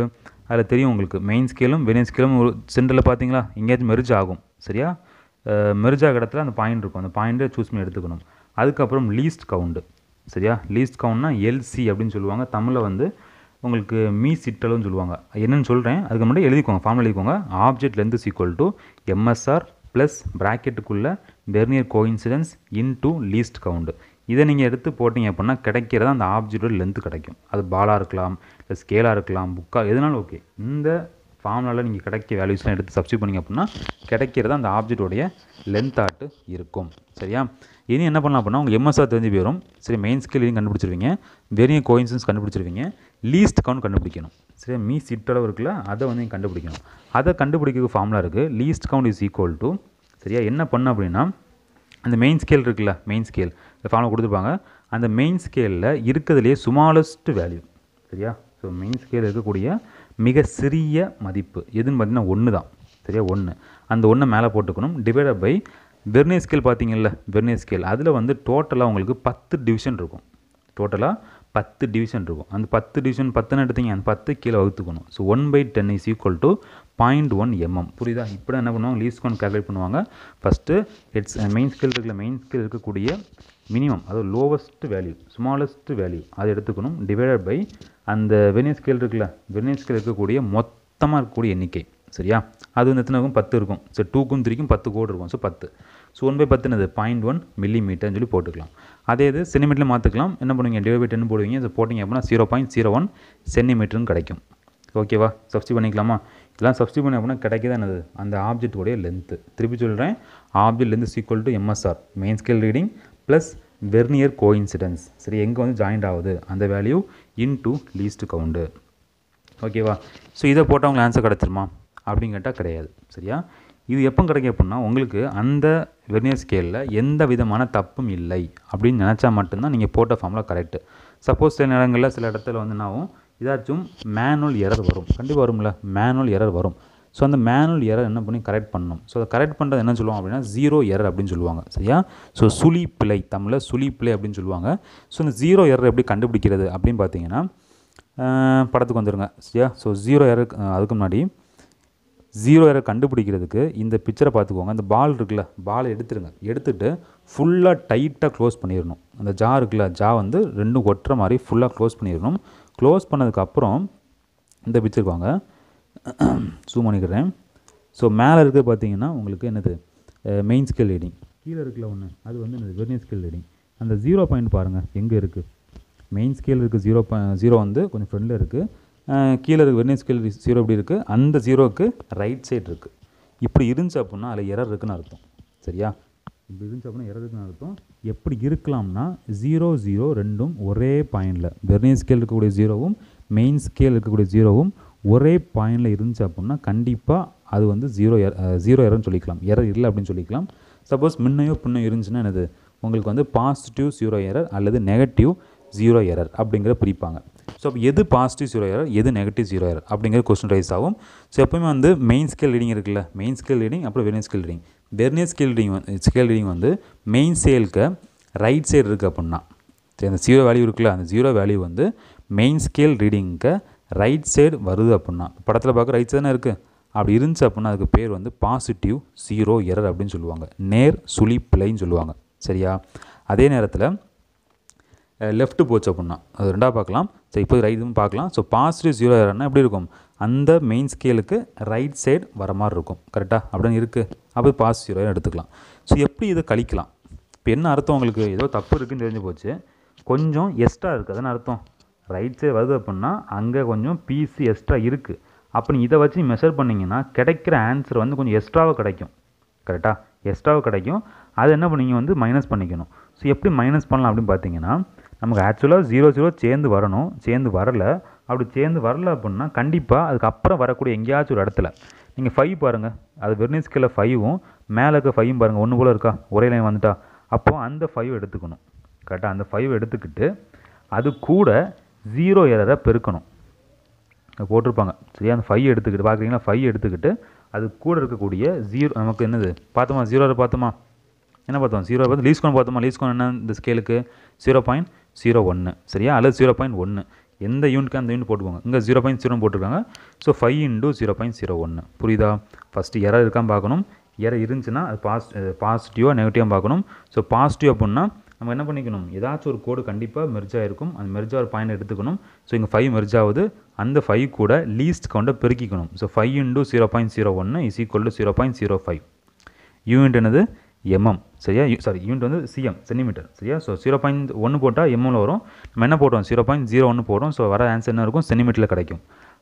Speaker 1: அதில் தெரியும் உங்களுக்கு மெயின் ஸ்கேலும் வெனியன் ஸ்கேலும் ஒரு சென்டரில் பார்த்தீங்களா எங்கேயாச்சும் மெரிஜ் ஆகும் சரியா மெர்ஜ் இடத்துல அந்த பாயிண்ட் இருக்கும் அந்த பாயிண்ட்டை சூஸ் பண்ணி எடுத்துக்கணும் அதுக்கப்புறம் லீஸ்ட் கவுண்டு சரியா லீஸ்ட் கவுண்ட்னா எல்சி அப்படின்னு சொல்லுவாங்க தமிழில் வந்து உங்களுக்கு மீ சிட்டலும்னு சொல்லுவாங்க என்னென்னு சொல்கிறேன் அதுக்கு முன்னாடி எழுதிக்கோங்க ஃபார்ம் எழுதிக்கோங்க object length is equal to MSR plus ப்ராக்கெட்டுக்குள்ளே vernier coincidence into least count இதை நீங்கள் எடுத்து போட்டிங்க அப்படின்னா கிடைக்கிறது அந்த ஆப்ஜெக்டோட லென்த்து கிடைக்கும் அது பாலாக இருக்கலாம் இல்லை ஸ்கேலாக இருக்கலாம் புக்காக எதுனாலும் ஓகே இந்த ஃபார்முலாவில் நீங்கள் கிடைக்க வேல்யூஸ்லாம் எடுத்து சப்ஸ்டியூட் பண்ணிங்க அப்படின்னா கிடைக்கிறது அந்த ஆப்ஜெக்டோடைய லென்த் ஆட்டு இருக்கும் சரியா இனி என்ன பண்ணலாம் அப்படின்னா உங்கள் எம்எஸ்ஆர் தெரிஞ்சு போயிடும் சரி மெயின் ஸ்கேல் இதையும் கண்டுபிடிச்சிருவீங்க வெறிய கோயின்சன்ஸ் கண்டுபிடிச்சிருவீங்க லீஸ்ட் கவுண்ட் கண்டுபிடிக்கணும் சரியா மீ சிட்டளவு இருக்குல்ல அதை வந்து நீங்கள் கண்டுபிடிக்கணும் அதை கண்டுபிடிக்கிற ஃபார்முலா இருக்குது least count is equal to சரியா என்ன பண்ண அப்படின்னா அந்த மெயின் ஸ்கேல் இருக்குல்ல மெயின் ஸ்கேல் இந்த ஃபார்முலா கொடுத்துருப்பாங்க அந்த மெயின் ஸ்கேலில் இருக்கிறதுலே சுமாலஸ்ட் வேல்யூ சரியா ஸோ மெயின் ஸ்கேலில் இருக்கக்கூடிய மிக சிறிய மதிப்பு எதுன்னு பார்த்தீங்கன்னா ஒன்று தான் சரியா ஒன்று அந்த ஒன்றை மேலே போட்டுக்கணும் டிவைடட் பை வெர்னே ஸ்கேல் பார்த்தீங்கல்ல வெர்னே ஸ்கேல் அதில் வந்து டோட்டலாக உங்களுக்கு பத்து டிவிஷன் இருக்கும் டோட்டலாக பத்து டிவிஷன் இருக்கும் அந்த பத்து டிவிஷன் பத்துன்னு எடுத்தீங்க அந்த பத்து கீழே வகுத்துக்கணும் so one by ten is equal to point one MM புரியுதா இப்படி என்ன பண்ணுவாங்க லீஸ்கோன் கவுண்ட் கால்குலேட் பண்ணுவாங்க ஃபஸ்ட்டு இட்ஸ் மெயின் ஸ்கேல் இருக்கிற மெயின் ஸ்கேல் இருக்கக்கூடிய மினிமம் அதாவது லோவஸ்ட் வேல்யூ ஸ்மாலஸ்ட் வேல்யூ அதை எடுத்துக்கணும் டிவைடட் பை அந்த வெனியஸ் ஸ்கேல் இருக்குல்ல வெனியஸ் ஸ்கேல் இருக்கக்கூடிய மொத்தமாக இருக்கக்கூடிய எண்ணிக்கை சரியா அது வந்து எத்தனை இருக்கும் பத்து இருக்கும் ஸோ டூக்கும் த்ரீக்கும் பத்து கோடு இருக்கும் ஸோ பத்து ஸோ ஒன் பை பத்துனது பாயிண்ட் ஒன் மில்லி மீட்டர்னு சொல்லி போட்டுக்கலாம் அதே இது சென்டிமீட்டரில் மாற்றிக்கலாம் என்ன பண்ணுவீங்க டிவைட் பை டென் போடுவீங்க ஸோ போட்டிங்க அப்படின்னா ஜீரோ பாயிண்ட் ஜீரோ ஒன் சென்டிமீட்டர்னு கிடைக்கும் ஓகேவா சப்ஸ்டி பண்ணிக்கலாமா இதெல்லாம் சப்ஸ்டி பண்ணி அப்படின்னா கிடைக்கிது என்னது அந்த ஆப்ஜெக்ட் உடைய லென்த்து திருப்பி சொல்கிறேன் object length equal to MSR main scale reading plus vernier coincidence சரி எங்கே வந்து ஜாயிண்ட் ஆகுது அந்த value into least count ஓகேவா ஸோ இதை போட்டால் உங்களுக்கு ஆன்சர் கிடச்சிருமா அப்படின்னு கேட்டால் கிடையாது சரியா இது எப்போ கிடைக்கும் அப்படின்னா உங்களுக்கு அந்த வெர்னியர் ஸ்கேலில் எந்த விதமான தப்பும் இல்லை அப்படின்னு நினச்சா மட்டும்தான் நீங்கள் போட்ட ஃபார்மில் கரெக்டு சப்போஸ் சில நேரங்களில் சில இடத்துல வந்து என்னாகும் இதாச்சும் மேனுவல் எரர் வரும் கண்டிப்பாக வரும்ல மேனுவல் எரர் வரும் ஸோ அந்த மேனுவல் எரர் என்ன பண்ணி கரெக்ட் பண்ணணும் ஸோ அதை கரெக்ட் பண்ணுறது என்ன சொல்லுவாங்க அப்படின்னா ஜீரோ எரர் அப்படின்னு சொல்லுவாங்க சரியா ஸோ சுழி பிழை தமிழில் சுழி பிழை அப்படின்னு சொல்லுவாங்க ஸோ இந்த ஜீரோ எரர் எப்படி கண்டுபிடிக்கிறது அப்படின்னு பார்த்தீங்கன்னா படத்துக்கு வந்துடுங்க சரியா ஸோ ஜீரோ எரர் அதுக்கு முன்னாடி ஜீரோ எரர் கண்டுபிடிக்கிறதுக்கு இந்த பிக்சரை பார்த்துக்கோங்க இந்த பால் இருக்குல்ல பால் எடுத்துருங்க எடுத்துகிட்டு ஃபுல்லாக டைட்டாக க்ளோஸ் பண்ணிடணும் அந்த ஜா இருக்குல்ல ஜா வந்து ரெண்டும் ஒட்டுற மாதிரி ஃபுல்லாக க்ளோஸ் பண்ணிடணும் க்ளோஸ் பண்ணதுக்கப்புறம் இந்த பிக்சருக்கு வாங்க ஜூம் பண்ணிக்கிறேன் ஸோ மேலே இருக்க பார்த்தீங்கன்னா உங்களுக்கு என்னது மெயின் ஸ்கேல் ரீடிங் கீழே இருக்கல ஒன்று அது வந்து என்னது வெர்னியர் ஸ்கேல் ரீடிங் அந்த ஜீரோ பாயிண்ட் பாருங்கள் எங்கே இருக்குது மெயின் ஸ்கேல் இருக்குது ஜீரோ ஜீரோ வந்து கொஞ்சம் ஃப்ரெண்டில் இருக்குது கீழே இருக்க வெர்னி ஸ்கேல் ஜீரோ எப்படி இருக்குது அந்த ஜீரோவுக்கு ரைட் சைடு இருக்குது இப்படி இருந்துச்சு அப்புடின்னா அதில் எரர் இருக்குன்னு அர்த்தம் சரியா இப்படி இருந்துச்சு அப்படின்னா எரர் இருக்குன்னு அர்த்தம் எப்படி இருக்கலாம்னா ஜீரோ ஜீரோ ரெண்டும் ஒரே பாயிண்டில் வெர்னி ஸ்கேல் இருக்கக்கூடிய ஜீரோவும் மெயின் ஸ்கேல் இருக்கக்கூடிய ஜீரோவும் ஒரே பாயிண்டில் இருந்துச்சு அப்படின்னா கண்டிப்பாக அது வந்து ஜீரோ ஜீரோ எரர்னு சொல்லிக்கலாம் எரர் இல்லை அப்படின்னு சொல்லிக்கலாம் சப்போஸ் முன்னையோ பின்னையோ இருந்துச்சுன்னா என்னது உங்களுக்கு வந்து பாசிட்டிவ் ஜீரோ எரர் அல்லது நெகட்டிவ் ஜீரோ எரர் அப்படிங்கிற பிரிப்பாங்க ஸோ எது பாசிட்டிவ் ஜீரோ எரர் எது நெகட்டிவ் ஜீரோ எரர் அப்படிங்கிற கொஸ்டின் ரைஸ் ஆகும் ஸோ எப்பவுமே வந்து மெயின் ஸ்கேல் ரீடிங் இருக்குல்ல மெயின் ஸ்கேல் ரீடிங் அப்புறம் vernier scale reading vernier scale reading வந்து ஸ்கேல் ரீடிங் வந்து மெயின் ஸ்கேலுக்கு ரைட் சைடு இருக்குது அப்படின்னா சரி அந்த ஜீரோ வேல்யூ இருக்குல்ல அந்த ஜீரோ வேல்யூ வந்து மெயின் ஸ்கேல் ரீடிங்க்கு ரைட் சைடு வருது அப்படின்னா படத்தில் பார்க்க ரைட் சைடு இருக்குது அப்படி இருந்துச்சு அப்படின்னா அதுக்கு பேர் வந்து பாசிட்டிவ் ஜீரோ எரர் அப்படின்னு சொல்லுவாங்க நேர் சுழி பிழைன்னு சொல்லுவாங்க சரியா அதே நேரத்தில் லெஃப்ட்டு போச்சு அப்படின்னா அது ரெண்டாக பார்க்கலாம் ஸோ இப்போ ரைட்னு பார்க்கலாம் ஸோ பாசிட்டிவ் ஜீரோ எரர்னா எப்படி இருக்கும் அந்த மெயின் ஸ்கேலுக்கு ரைட் சைடு வர மாதிரி இருக்கும் கரெக்டாக அப்படின்னு இருக்குது அப்போ பாசிட்டிவ் ஜீரோ எடுத்துக்கலாம் ஸோ எப்படி இதை கழிக்கலாம் இப்போ என்ன அர்த்தம் உங்களுக்கு ஏதோ தப்பு இருக்குதுன்னு தெரிஞ்சு போச்சு கொஞ்சம் எக்ஸ்ட்ரா இருக்குது அதான அர்த்தம் ரைட் சைடு வருது அப்புடின்னா அங்கே கொஞ்சம் பீஸ் எக்ஸ்ட்ரா இருக்குது அப்போ நீ இதை வச்சு மெஷர் பண்ணிங்கன்னா கிடைக்கிற ஆன்சர் வந்து கொஞ்சம் எக்ஸ்ட்ராவாக கிடைக்கும் கரெக்டாக எக்ஸ்ட்ராவாக கிடைக்கும் அது என்ன நீங்கள் வந்து மைனஸ் பண்ணிக்கணும் ஸோ எப்படி மைனஸ் பண்ணலாம் அப்படின்னு பார்த்தீங்கன்னா நமக்கு ஆக்சுவலாக ஜீரோ ஜீரோ சேர்ந்து வரணும் சேர்ந்து வரல அப்படி சேர்ந்து வரல அப்படின்னா கண்டிப்பாக அதுக்கப்புறம் வரக்கூடிய எங்கேயாச்சும் ஒரு இடத்துல நீங்கள் ஃபைவ் பாருங்கள் அது வெர்னிஸ்கில் ஃபைவும் மேலே இருக்க ஃபைவும் பாருங்கள் ஒன்று போல் இருக்கா ஒரே லைன் வந்துட்டா அப்போது அந்த ஃபைவ் எடுத்துக்கணும் கரெக்டாக அந்த ஃபைவ் எடுத்துக்கிட்டு அது கூட ஜீரோ எரரை பெருக்கணும் போட்டிருப்பாங்க சரியா அந்த ஃபைவ் எடுத்துக்கிட்டு பார்க்குறீங்களா ஃபைவ் எடுத்துக்கிட்டு அது கூட இருக்கக்கூடிய ஜீரோ நமக்கு என்னது பார்த்தோமா ஜீரோவில் பார்த்தோமா என்ன பார்த்தோம் ஜீரோ பார்த்து லீஸ் கோன் பார்த்தோமா லீஸ் கோன் என்ன இந்த ஸ்கேலுக்கு ஜீரோ பாயிண்ட் ஜீரோ ஒன்று சரியா அல்லது ஜீரோ பாயிண்ட் ஒன்று எந்த யூனிட்க்கு அந்த யூனிட் போட்டுக்கோங்க இங்கே ஜீரோ பாயிண்ட் ஜீரோ போட்டிருக்காங்க so five into zero point zero ஒன்று புரியுதா ஃபஸ்ட்டு எரர் இருக்கான்னு பார்க்கணும் எரர் இருந்துச்சுன்னா அது பாஸ் பாசிட்டிவாக நெகட்டிவாக பார்க்கணும் ஸோ பாசிட்டிவ் அப்படின்னா நம்ம என்ன பண்ணிக்கணும் ஏதாச்சும் ஒரு கோடு கண்டிப்பாக மெர்ஜாக இருக்கும் அந்த மெர்ஜாக ஒரு பாயிண்ட் எடுத்துக்கணும் ஸோ இங்கே ஃபைவ் மெர்ஜ் ஆகுது அந்த ஃபைவ் கூட லீஸ்ட் கவுண்டை பெருக்கிக்கணும் so five into zero point zero ஒன்று is equal to zero point zero five unit என்னது எம்எம் சரியா சாரி யூனிட் வந்து சிஎம் சென்டிமீட்டர் சரியா ஸோ ஜீரோ பாயிண்ட் ஒன்று போட்டால் எம்எம்ல வரும் நம்ம என்ன போட்டோம் ஜீரோ பாயிண்ட் ஜீரோ ஒன்று போடுறோம் ஸோ வர ஆன்சர் என்ன இருக்கும் சென்டிமீட்டரில் கிடைக்கும்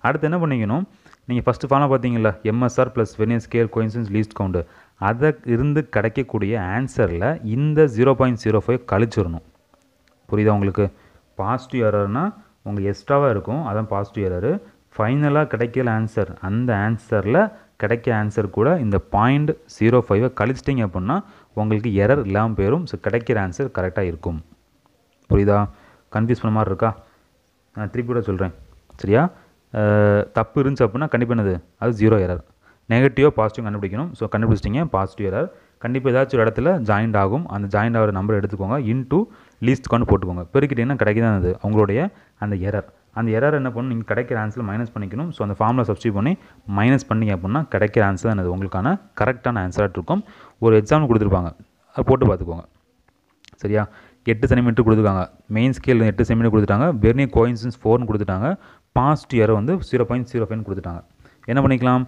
Speaker 1: அடுத்து என்ன பண்ணிக்கணும் நீங்கள் ஃபஸ்ட்டு ஃபாலாக பார்த்தீங்களா MSR plus vernier scale coincidence least count அதை இருந்து கிடைக்கக்கூடிய ஆன்சரில் இந்த ஜீரோ பாயிண்ட் ஜீரோ ஃபைவ் கழிச்சிடணும் புரியுதா உங்களுக்கு பாசிட்டிவ் எரர்னால் உங்களுக்கு எக்ஸ்ட்ராவாக இருக்கும் அதான் பாசிட்டிவ் எரரு ஃபைனலாக கிடைக்கல ஆன்சர் அந்த ஆன்சரில் கிடைக்க ஆன்சர் கூட இந்த பாயிண்ட் ஜீரோ ஃபைவை கழிச்சிட்டிங்க அப்படின்னா உங்களுக்கு எரர் இல்லாமல் போயிடும் ஸோ கிடைக்கிற ஆன்சர் கரெக்டாக இருக்கும் புரியுதா கன்ஃபியூஸ் பண்ண மாதிரி இருக்கா நான் திருப்பி கூட சொல்கிறேன் சரியா தப்பு இருந்துச்சு அப்படின்னா கண்டிப்பாக என்னது அது ஜீரோ எரர் நெகட்டிவ் பாசிட்டிவ் கண்டுபிடிக்கணும் ஸோ கண்டுபிடிச்சிட்டிங்க பாசிட்டிவ் எரர் கண்டிப்பாக ஏதாச்சும் ஒரு இடத்துல ஜாயிண்ட் ஆகும் அந்த ஜாயிண்ட் ஆகிற நம்பர் எடுத்துக்கோங்க இன்டூ லீஸ்ட் கவுண்ட் போட்டுக்கோங்க பெருக்கிட்டிங்கன்னா கிடைக்கிது அது அவங்களுடைய அந்த எரர் அந்த எரர் என்ன பண்ணணும் நீங்கள் கிடைக்கிற ஆன்சரில் மைனஸ் பண்ணிக்கணும் ஸோ அந்த ஃபார்மில் சப்ஸ்டியூட் பண்ணி மைனஸ் பண்ணிங்க அப்படின்னா கிடைக்கிற ஆன்சர் தான் அது உங்களுக்கான கரெக்டான ஆன்சராக இருக்கும் ஒரு எக்ஸாம் கொடுத்துருப்பாங்க அது போட்டு பார்த்துக்கோங்க சரியா எட்டு சென்டிமீட்டர் கொடுத்துருக்காங்க மெயின் ஸ்கேல் எட்டு சென்டிமீட்டர் கொடுத்துட்டாங்க வெர்னி கோயின்சன்ஸ் ஃபோர்னு கொடுத்துட்டாங்க பாஸ்ட் இயர் வந்து ஜீரோ பாயிண்ட் ஜீரோ ஃபைவ் கொடுத்துட்டாங்க என்ன பண்ணிக்கலாம்